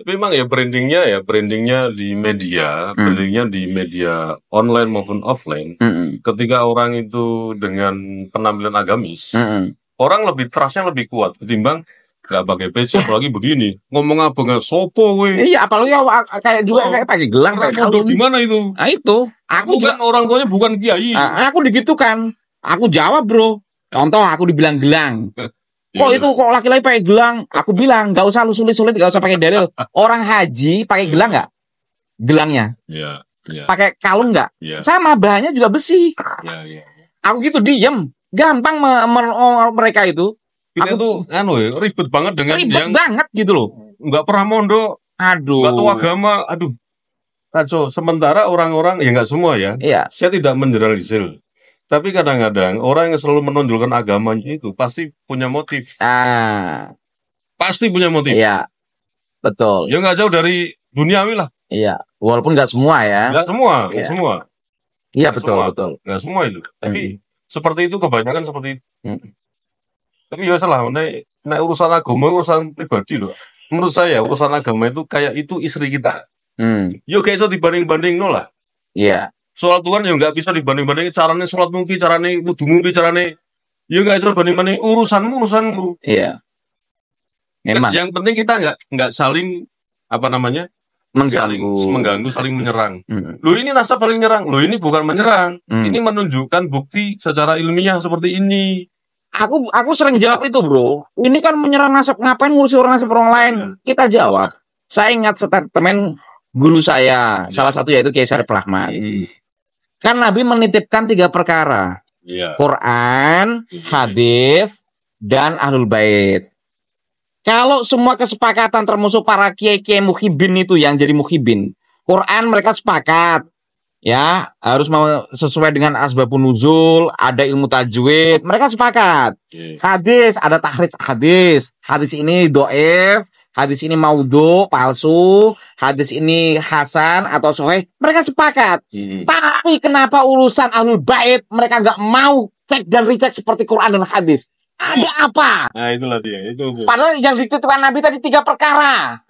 tapi emang ya brandingnya ya brandingnya di media, hmm. brandingnya di media online maupun offline. Hmm. hmm. Ketika orang itu dengan penampilan agamis, hmm, hmm. orang lebih trustnya lebih kuat ketimbang nggak pakai peci apalagi begini ngomong apa nggak sopo gue iya apalagi kayak juga oh, kayak pakai gelang kayak di mana itu nah itu aku kan orang tuanya bukan kiai ah, aku digitukan aku jawab bro contoh aku dibilang gelang Kok iya. itu kok laki-laki pakai gelang? Aku bilang nggak usah lu sulit-sulit, nggak usah pakai dalil. Orang haji pakai iya. gelang nggak? Gelangnya. Iya. Yeah, yeah. Pakai kalung nggak? Yeah. Sama bahannya juga besi. Yeah, yeah. Aku gitu diem, gampang me me mereka itu. Kita aku tuh anu ya, ribet banget dengan ribet yang banget gitu loh. Nggak pernah mondok. Aduh. Nggak tahu agama. Aduh. Kacau. Sementara orang-orang ya nggak semua ya. Iya. Saya tidak menjeralisir. Tapi kadang-kadang orang yang selalu menonjolkan agamanya itu pasti punya motif. Ah. Pasti punya motif. Iya. Betul. Ya nggak jauh dari duniawi lah. Iya. Walaupun nggak semua ya. Nggak semua, nggak iya. semua. Iya gak betul, semua. betul. Nggak semua itu. Tapi hmm. seperti itu kebanyakan seperti itu. Hmm. Tapi ya salah, naik, naik urusan agama, urusan pribadi loh. Menurut saya urusan agama itu kayak itu istri kita. Hmm. Yuk ya kayak so dibanding-banding no lah. Iya sholat Tuhan yang nggak bisa dibanding-bandingin caranya sholat mungkin caranya wudhu mungkin caranya ya nggak bisa dibanding-bandingin urusanmu urusanku iya memang yang penting kita nggak nggak saling apa namanya mengganggu mengganggu saling menyerang hmm. lo ini nasa paling nyerang lo ini bukan menyerang mm. ini menunjukkan bukti secara ilmiah seperti ini aku aku sering jawab itu bro ini kan menyerang nasab ngapain ngurusi orang nasab orang lain iya. kita jawab saya ingat statement guru saya iya. salah satu yaitu kaisar Sarif Kan Nabi menitipkan tiga perkara. Yeah. Quran, hadis, dan ahlul bait. Kalau semua kesepakatan termasuk para kiai-kiai muhibin itu yang jadi muhibin. Quran mereka sepakat. Ya, harus mau sesuai dengan asbabun nuzul, ada ilmu tajwid, mereka sepakat. Hadis, ada tahrij hadis. Hadis ini doef, hadis ini maudhu palsu, hadis ini hasan atau soheh, mereka sepakat. Hmm. Tapi kenapa urusan alul bait mereka nggak mau cek dan recheck seperti Quran dan hadis? Ada hmm. apa? Nah, itulah dia. Itu, Padahal yang ditutupkan Nabi tadi tiga perkara.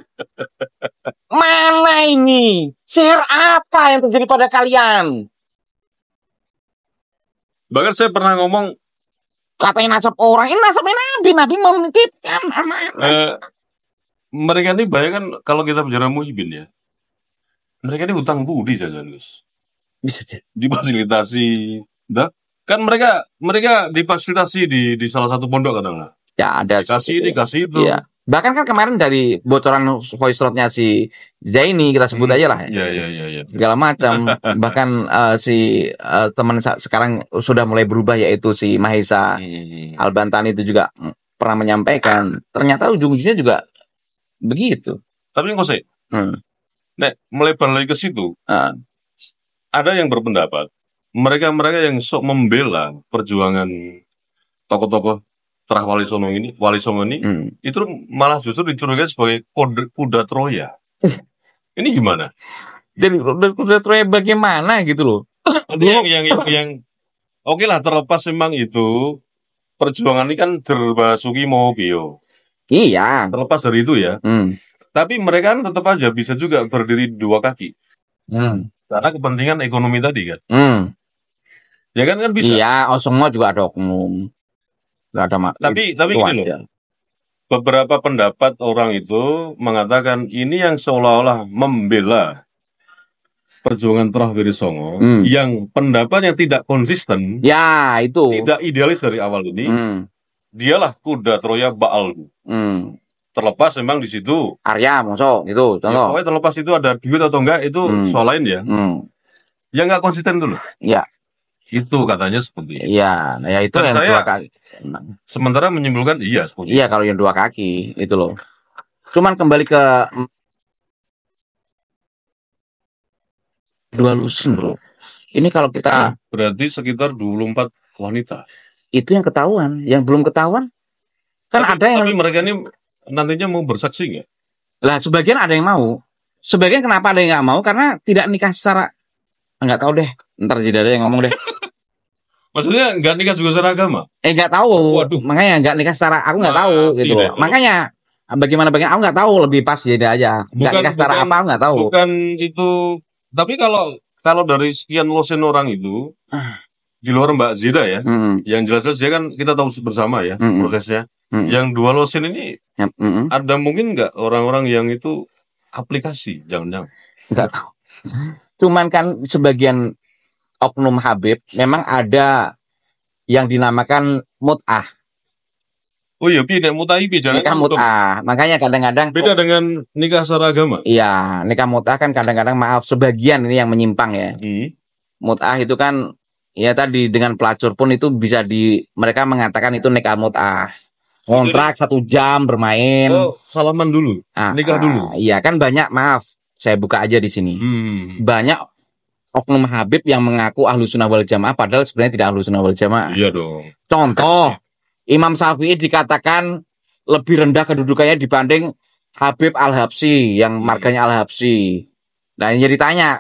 Mana ini? Sihir apa yang terjadi pada kalian? Bahkan saya pernah ngomong katanya nasab orang ini nasabnya Nabi, Nabi mau menitipkan amanah. Eh, mereka ini bayangkan kalau kita bicara Muhibin ya, mereka ini hutang budi jalan Gus. Difasilitasi, dah kan mereka mereka difasilitasi di di salah satu pondok kata nggak? Ya ada. kasih ini, kasih itu. Ya. Bahkan kan kemarin dari bocoran voice note-nya si Zaini kita sebut hmm, aja lah. ya ya iya. Ya. Segala macam. Bahkan uh, si uh, teman sekarang sudah mulai berubah yaitu si Mahesa hmm. Albantani itu juga pernah menyampaikan. Ternyata ujung-ujungnya juga begitu tapi nggak usah. hmm. Nek, melebar lagi ke situ hmm. ada yang berpendapat mereka-mereka yang sok membela perjuangan tokoh-tokoh terah Wali Songo ini, Wali Songo ini, hmm. itu malah justru dicurigai sebagai kode kuda Troya. Eh. ini gimana? Jadi kuda kuda Troya bagaimana gitu loh? yang yang yang, yang oke okay lah terlepas memang itu perjuangan ini kan derbasuki mau bio Iya. Terlepas dari itu ya. Hmm. Tapi mereka kan tetap aja bisa juga berdiri dua kaki. Hmm. Karena kepentingan ekonomi tadi kan. Hmm. Ya kan kan bisa. Iya, oh semua juga ada oknum. Gak ada mak. Tapi tapi gini loh. Beberapa pendapat orang itu mengatakan ini yang seolah-olah membela perjuangan terakhir Songo hmm. yang pendapatnya tidak konsisten. Ya, itu. Tidak idealis dari awal ini. Hmm dialah kuda Troya Baal. Hmm. Terlepas memang di situ. Arya, Moso, itu. Ya, contoh. Ya, pokoknya terlepas itu ada duit atau enggak itu hmm. soal lain ya. Hmm. Ya enggak konsisten dulu. Iya. Itu katanya seperti itu. Iya, nah, ya itu Dan yang saya, dua kaki. Sementara menyimpulkan iya seperti Iya, kalau yang dua kaki itu loh. Cuman kembali ke dua lusin bro. Ini kalau kita nah, berarti sekitar 24 wanita itu yang ketahuan yang belum ketahuan kan tapi, ada yang tapi mereka ini nantinya mau bersaksi nggak lah sebagian ada yang mau sebagian kenapa ada yang nggak mau karena tidak nikah secara ah, nggak tahu deh ntar tidak ada yang ngomong deh maksudnya nggak nikah juga secara agama eh nggak tahu Waduh. makanya nggak nikah secara aku nggak nah, tahu iya, gitu tidak. makanya bagaimana bagaimana aku nggak tahu lebih pas jadi aja nggak nikah secara bukan, apa aku nggak tahu bukan itu tapi kalau kalau dari sekian losen orang itu ah di luar Mbak Zida ya. Mm -hmm. Yang jelas jelas dia kan kita tahu bersama ya mm -hmm. prosesnya. Mm -hmm. Yang dua losin ini yep. mm -hmm. ada mungkin nggak orang-orang yang itu aplikasi jangan-jangan? Nggak tahu. Cuman kan sebagian oknum Habib memang ada yang dinamakan mut'ah. Oh iya, beda mutah ibi jangan nikah mutah. Makanya kadang-kadang beda dengan nikah secara agama. Iya, nikah mutah kan kadang-kadang maaf sebagian ini yang menyimpang ya. Hmm. Mutah itu kan ya tadi dengan pelacur pun itu bisa di mereka mengatakan itu nikah mut'ah kontrak satu jam bermain oh, salaman dulu ah, nikah ah, dulu iya kan banyak maaf saya buka aja di sini hmm. banyak oknum Habib yang mengaku ahlu sunnah wal jamaah padahal sebenarnya tidak ahlu sunnah wal jamaah iya dong contoh Imam Syafi'i dikatakan lebih rendah kedudukannya dibanding Habib Al Habsi yang iya. marganya Al Habsi nah jadi tanya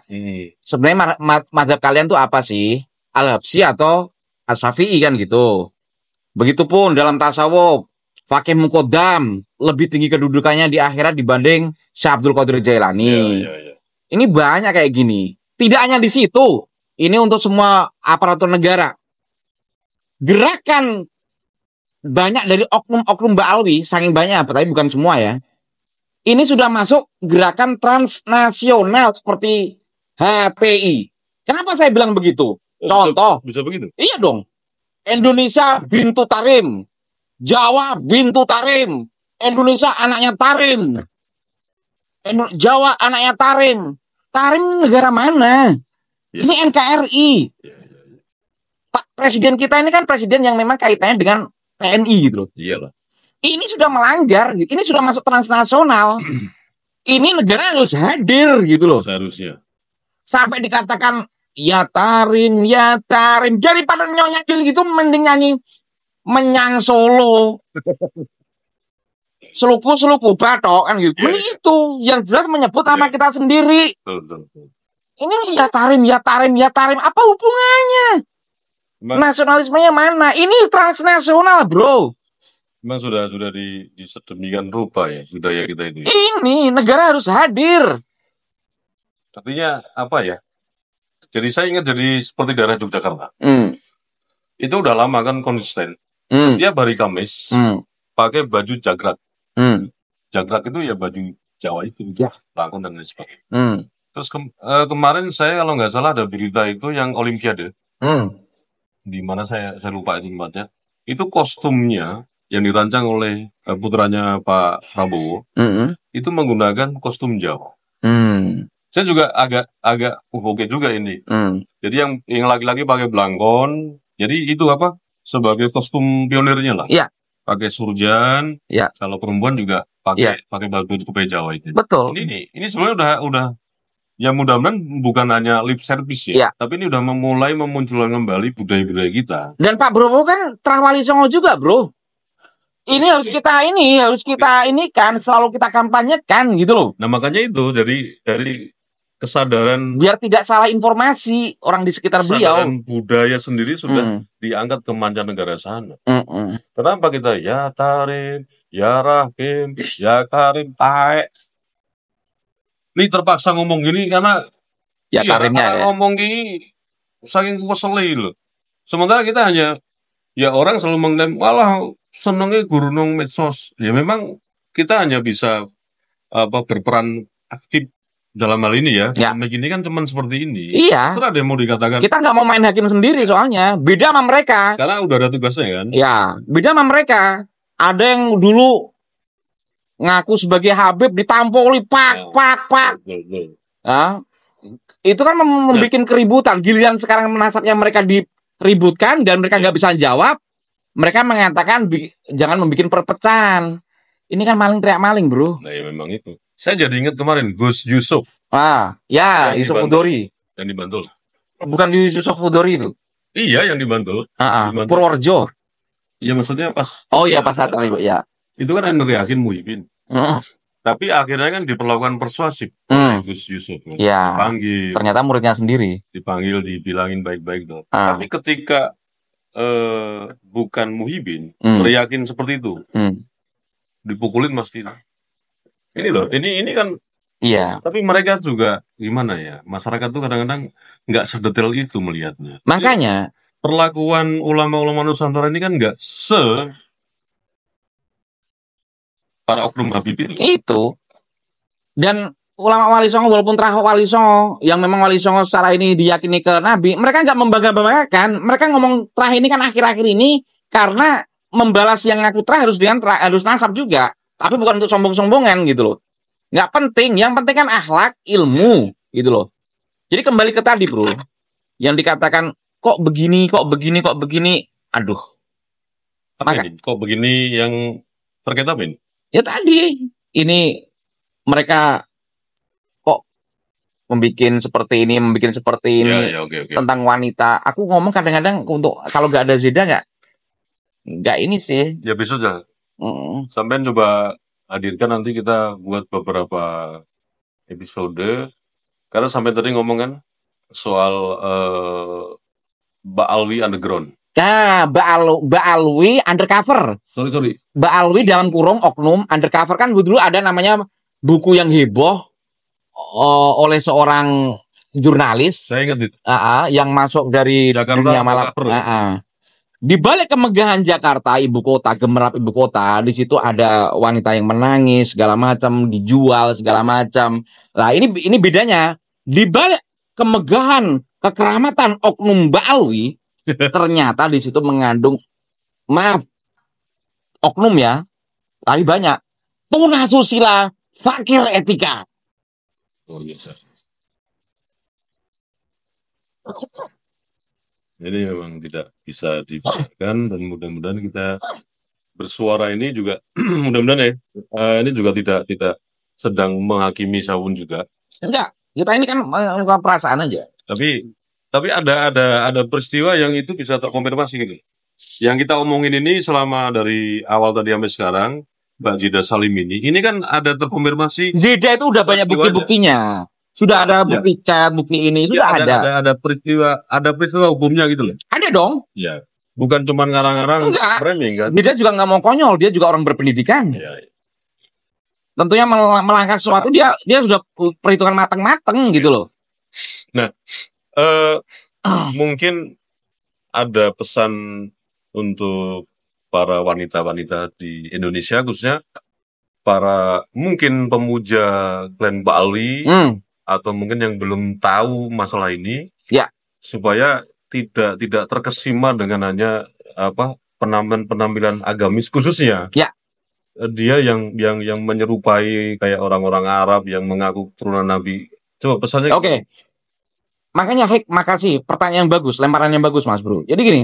sebenarnya madhab kalian tuh apa sih Al-Habsi atau Asafi'i kan gitu. Begitupun dalam tasawuf, Fakih Mukodam lebih tinggi kedudukannya di akhirat dibanding Syekh Abdul Qadir Jailani. Ya, ya, ya. Ini banyak kayak gini. Tidak hanya di situ. Ini untuk semua aparatur negara. Gerakan banyak dari oknum-oknum Mbak Alwi saking banyak, tapi bukan semua ya. Ini sudah masuk gerakan transnasional seperti HTI. Kenapa saya bilang begitu? Contoh. Bisa, begitu? Iya dong. Indonesia bintu Tarim. Jawa bintu Tarim. Indonesia anaknya Tarim. Jawa anaknya Tarim. Tarim negara mana? Ya. Ini NKRI. Iya, iya, iya. Pak Presiden kita ini kan presiden yang memang kaitannya dengan TNI gitu loh. Iya lah. Ini sudah melanggar, ini sudah masuk transnasional. ini negara harus hadir gitu loh. Seharusnya. Sampai dikatakan ya tarim ya tarim jadi pada nyonya gitu mending nyanyi menyang solo seluku seluku batok kan gitu yeah. Iya. itu yang jelas menyebut yeah. nama iya. kita sendiri betul, betul. ini ya tarim ya tarim ya tarim apa hubungannya Mas, nasionalismenya mana ini transnasional bro Memang sudah sudah di, di sedemikian rupa ya budaya kita ini. Ini negara harus hadir. Artinya apa ya? jadi saya ingat jadi seperti daerah Yogyakarta. Mm. Itu udah lama kan konsisten. Mm. Setiap hari Kamis mm. pakai baju jagrat. Mm. Jagrat itu ya baju Jawa itu, ya. bangun dan lain sebagainya. Mm. Terus ke eh, kemarin saya kalau nggak salah ada berita itu yang Olimpiade. Mm. Di mana saya saya lupa itu tempatnya. Itu kostumnya yang dirancang oleh eh, putranya Pak Prabowo mm -hmm. itu menggunakan kostum Jawa. Mm saya juga agak agak oke juga ini. Hmm. Jadi yang yang lagi-lagi pakai belangkon, jadi itu apa sebagai kostum pionirnya lah. Iya. Pakai surjan. Iya. Kalau perempuan juga pakai ya. pakai baju kepe Jawa itu. Betul. Ini nih, ini sebenarnya udah udah yang mudah-mudahan bukan hanya lip service ya, ya, tapi ini udah memulai memunculkan kembali budaya-budaya kita. Dan Pak Bro kan terawali Songo juga, Bro. Ini harus kita ini harus kita ini kan selalu kita kampanyekan gitu loh. Nah makanya itu dari dari kesadaran biar tidak salah informasi orang di sekitar beliau budaya sendiri sudah mm. diangkat ke mancanegara sana mm -mm. kenapa kita ya tarim ya rahim ya karim taek ini terpaksa ngomong gini karena ya tarimnya iya, ya. ngomong gini saking keseli loh sementara kita hanya ya orang selalu mengklaim walah senengnya guru medsos ya memang kita hanya bisa apa berperan aktif dalam hal ini ya, ya. begini kan cuman seperti ini. Iya. Terus ada yang mau dikatakan. Kita nggak mau main hakim sendiri soalnya, beda sama mereka. Karena udah ada tugasnya kan. Ya, beda sama mereka. Ada yang dulu ngaku sebagai Habib ditampoli pak ya. pak pak. Ya. Itu kan membuat ya. keributan. Giliran sekarang menasaknya mereka diributkan dan mereka nggak ya. bisa jawab. Mereka mengatakan jangan membuat perpecahan. Ini kan maling teriak maling, Bro. Nah, ya memang itu. Saya jadi ingat kemarin Gus Yusuf. Ah, ya yang Yusuf Mudori. Yang Bantul. Bukan Yusuf Mudori itu. Iya, yang Bantul. Ah, ah. Purworejo. Iya, maksudnya pas. Oh iya, pas saat itu ya. Itu kan Nur Yakin Muhyiddin. Uh. Tapi akhirnya kan diperlakukan persuasif hmm. Gus Yusuf. Ya. Panggil. Ternyata muridnya sendiri. Dipanggil, dibilangin baik-baik dong. Ah. Tapi ketika eh, bukan Muhibin, hmm. teriakin seperti itu, hmm. dipukulin pasti ini loh ini ini kan Iya. Tapi mereka juga gimana ya? Masyarakat tuh kadang-kadang nggak sedetail itu melihatnya. Makanya Jadi, perlakuan ulama-ulama Nusantara ini kan nggak se para oknum Habibie itu. Dan ulama Wali Songo walaupun terah Wali Songo yang memang Wali Songo secara ini diyakini ke Nabi, mereka nggak membangga-banggakan. Mereka ngomong terah ini kan akhir-akhir ini karena membalas yang ngaku terah harus dengan terah, harus nasab juga. Tapi bukan untuk sombong-sombongan gitu loh. Nggak penting, yang penting kan akhlak, ilmu gitu loh. Jadi kembali ke tadi bro, yang dikatakan kok begini, kok begini, kok begini, aduh. Apa Maka, ini? kok begini yang terkait apa ini? Ya tadi, ini mereka kok membuat seperti ini, membuat seperti ya, ini ya, ya, okay, okay. tentang wanita. Aku ngomong kadang-kadang untuk kalau nggak ada zidah nggak nggak ini sih. Ya besok aja. Sampai coba hadirkan nanti kita buat beberapa episode. Karena sampai tadi ngomong kan soal uh, Mbak Alwi underground. Nah, Mbak, ba Alwi undercover. Sorry, sorry. Mbak Alwi dalam kurung oknum undercover kan dulu ada namanya buku yang heboh uh, oleh seorang jurnalis. Saya ingat itu. Uh, uh, yang masuk dari Jakarta dunia malam. Uh, uh di balik kemegahan Jakarta ibu kota gemerlap ibu kota di situ ada wanita yang menangis segala macam dijual segala macam lah ini ini bedanya di balik kemegahan kekeramatan oknum Bawi, ternyata di situ mengandung maaf oknum ya tapi banyak tuna tunasusila fakir etika oh yes, ini memang tidak bisa dibiarkan dan mudah-mudahan kita bersuara ini juga mudah-mudahan ya uh, ini juga tidak tidak sedang menghakimi sahun juga. Enggak, kita ini kan melakukan eh, perasaan aja. Tapi tapi ada ada ada peristiwa yang itu bisa terkonfirmasi gitu. Yang kita omongin ini selama dari awal tadi sampai sekarang Mbak Jida Salim ini, ini kan ada terkonfirmasi. Jida itu udah banyak bukti-buktinya sudah ada iya. bukti ya. cat, bukti ini sudah ya, ada, ada. ada. Ada peristiwa, ada peristiwa hukumnya gitu loh. Ada dong. ya Bukan cuma ngarang-ngarang framing kan. Dia juga nggak mau konyol, dia juga orang berpendidikan. Ya, ya. Tentunya melangkah sesuatu dia dia sudah perhitungan matang-matang ya. gitu loh. Nah, uh, mungkin ada pesan untuk para wanita-wanita di Indonesia khususnya para mungkin pemuja Klan Bali hmm atau mungkin yang belum tahu masalah ini ya supaya tidak tidak terkesima dengan hanya apa penampilan penampilan agamis khususnya ya dia yang yang yang menyerupai kayak orang-orang Arab yang mengaku turunan Nabi coba pesannya oke okay. makanya Hek makasih pertanyaan yang bagus lemparan yang bagus Mas Bro jadi gini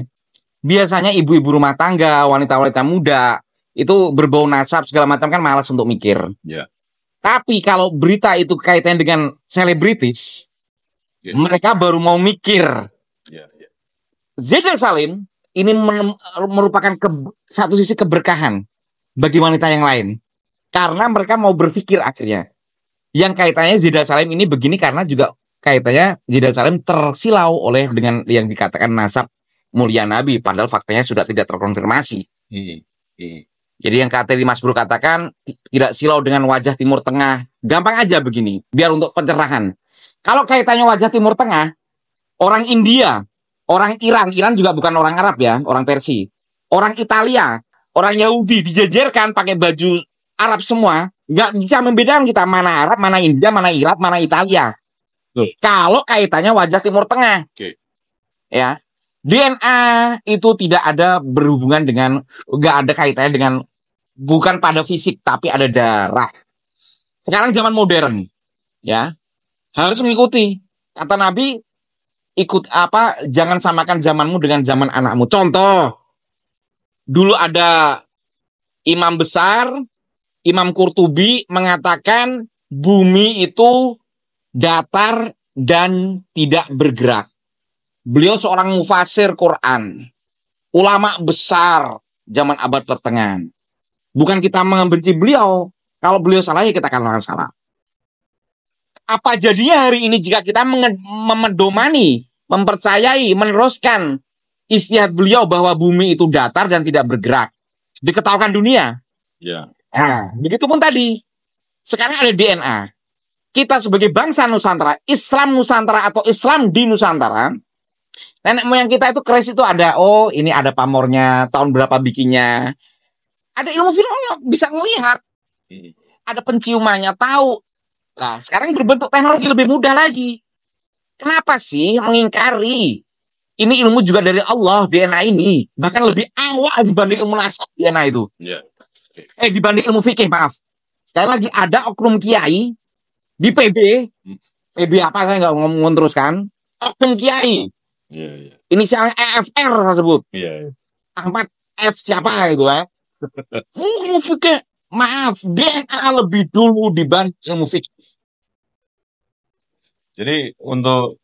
biasanya ibu-ibu rumah tangga wanita-wanita muda itu berbau nasab segala macam kan malas untuk mikir. Yeah. Tapi kalau berita itu kaitannya dengan selebritis, yeah. mereka baru mau mikir. Yeah, yeah. Zidane Salim ini merupakan ke, satu sisi keberkahan bagi wanita yang lain. Karena mereka mau berpikir akhirnya. Yang kaitannya Zidane Salim ini begini karena juga kaitannya Zidane Salim tersilau oleh dengan yang dikatakan nasab mulia Nabi. Padahal faktanya sudah tidak terkonfirmasi. Yeah, yeah. Jadi yang di Mas Bro katakan tidak silau dengan wajah Timur Tengah. Gampang aja begini, biar untuk pencerahan. Kalau kaitannya wajah Timur Tengah, orang India, orang Iran, Iran juga bukan orang Arab ya, orang Persia. Orang Italia, orang Yahudi dijejerkan pakai baju Arab semua, nggak bisa membedakan kita mana Arab, mana India, mana Irak, mana Italia. Okay. Kalau kaitannya wajah Timur Tengah. Okay. Ya, DNA itu tidak ada berhubungan dengan nggak ada kaitannya dengan bukan pada fisik tapi ada darah. Sekarang zaman modern ya harus mengikuti kata Nabi ikut apa jangan samakan zamanmu dengan zaman anakmu. Contoh dulu ada imam besar Imam Kurtubi mengatakan bumi itu datar dan tidak bergerak. Beliau seorang mufasir Quran, ulama besar zaman abad pertengahan. Bukan kita membenci beliau, kalau beliau salah ya kita akan salah. Apa jadinya hari ini jika kita memedomani, mempercayai, meneruskan istihad beliau bahwa bumi itu datar dan tidak bergerak, diketahukan dunia. Ya. Nah, begitupun tadi. Sekarang ada DNA. Kita sebagai bangsa Nusantara, Islam Nusantara atau Islam di Nusantara, Nenek moyang kita itu keris itu ada, oh ini ada pamornya, tahun berapa bikinnya. Ada ilmu filolog, oh, bisa melihat, hmm. Ada penciumannya, tahu. Nah, sekarang berbentuk teknologi lebih mudah lagi. Kenapa sih mengingkari? Ini ilmu juga dari Allah, DNA ini. Bahkan lebih awal dibanding ilmu nasab DNA itu. Yeah. Eh, dibanding ilmu fikih, maaf. Sekali lagi, ada oknum kiai di PB. Hmm. PB apa, saya nggak ngomong terus kan. Oknum kiai Yeah, iya. Inisialnya EFR saya sebut. Yeah, iya. Ahmad F siapa gitu ya? Musiknya, maaf, DNA lebih dulu dibanding musik. Jadi untuk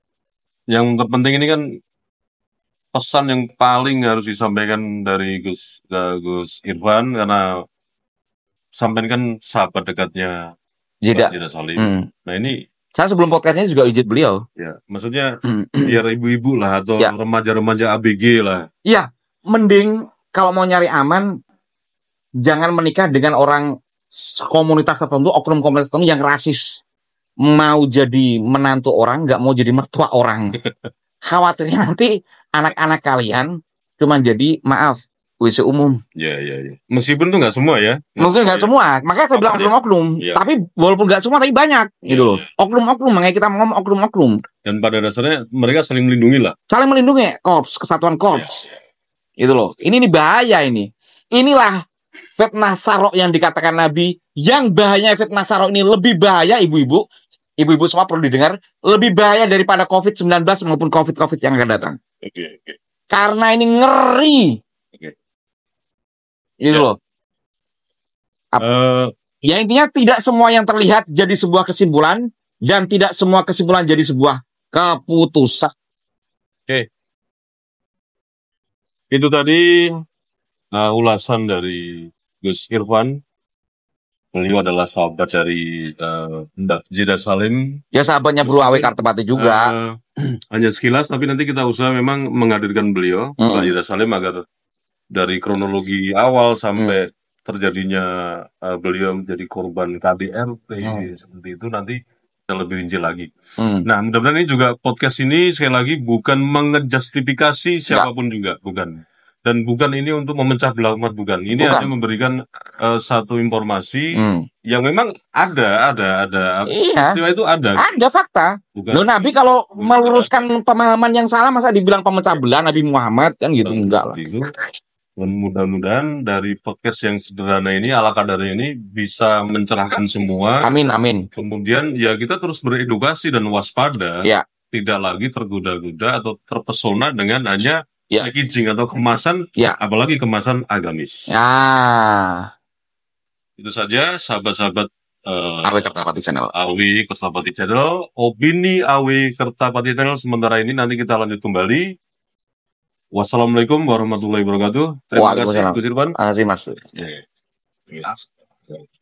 yang terpenting ini kan pesan yang paling harus disampaikan dari Gus eh, Gus Irfan karena sampaikan sahabat dekatnya Jeda. Jeda Salim. Hmm. Nah ini saya sebelum ini juga izin beliau. Ya, maksudnya biar ibu-ibu lah atau ya. remaja-remaja ya. ABG lah. Iya, mending kalau mau nyari aman jangan menikah dengan orang komunitas tertentu, oknum komunitas tertentu yang rasis. Mau jadi menantu orang, nggak mau jadi mertua orang. Khawatirnya nanti anak-anak kalian cuma jadi maaf WC umum. Iya, iya, iya. Meskipun tuh nggak semua ya. Mungkin nggak ya. semua. Makanya saya bilang oknum-oknum. Ya. Tapi walaupun nggak semua tapi banyak ya, gitu loh. Ya. Oknum-oknum makanya kita ngomong oknum-oknum. Dan pada dasarnya mereka saling melindungi lah. Saling melindungi korps, kesatuan korps. Ya, ya. Gitu loh. Ini ini bahaya ini. Inilah fitnah sarok yang dikatakan Nabi. Yang bahayanya fitnah sarok ini lebih bahaya ibu-ibu. Ibu-ibu semua perlu didengar. Lebih bahaya daripada COVID-19 maupun COVID-COVID yang akan datang. Oke, okay, oke. Okay. Karena ini ngeri gitu yeah. loh. Ap uh, ya intinya tidak semua yang terlihat jadi sebuah kesimpulan dan tidak semua kesimpulan jadi sebuah keputusan. Oke. Okay. Itu tadi uh, ulasan dari Gus Irfan. Beliau adalah sahabat dari uh, Jeda Salim. Ya sahabatnya Bro Awe Kartepati juga. Uh, hanya sekilas, tapi nanti kita usah memang menghadirkan beliau, mm -hmm. Jeda Salim agar dari kronologi awal sampai hmm. terjadinya uh, beliau menjadi korban KDRT hmm. seperti itu nanti kita lebih rinci lagi. Hmm. Nah, mudah-mudahan ini juga podcast ini sekali lagi bukan mengejustifikasi ya. siapapun ya. juga, bukan. Dan bukan ini untuk memecah belah umat, bukan. Ini bukan. hanya memberikan uh, satu informasi hmm. yang memang ada, ada, ada. Iya. Peristiwa itu ada. Ada fakta. Bukan. Loh, Nabi kalau meluruskan pemahaman yang salah, masa dibilang pemecah belah Nabi Muhammad kan gitu? Enggak lah. Dan mudah-mudahan dari podcast yang sederhana ini, ala kadarnya ini bisa mencerahkan semua. Amin, amin. Kemudian ya kita terus beredukasi dan waspada. Ya. Tidak lagi tergoda-goda atau terpesona dengan hanya ya. packaging atau kemasan, ya. apalagi kemasan agamis. Ya. Itu saja sahabat-sahabat uh, eh, Awi Kertapati Channel. AWI Kertapati Channel, Obini AWI Kertapati Channel sementara ini nanti kita lanjut kembali Wassalamualaikum warahmatullahi wabarakatuh. Terima kasih Gus Irfan. Terima kasih Mas. Ya.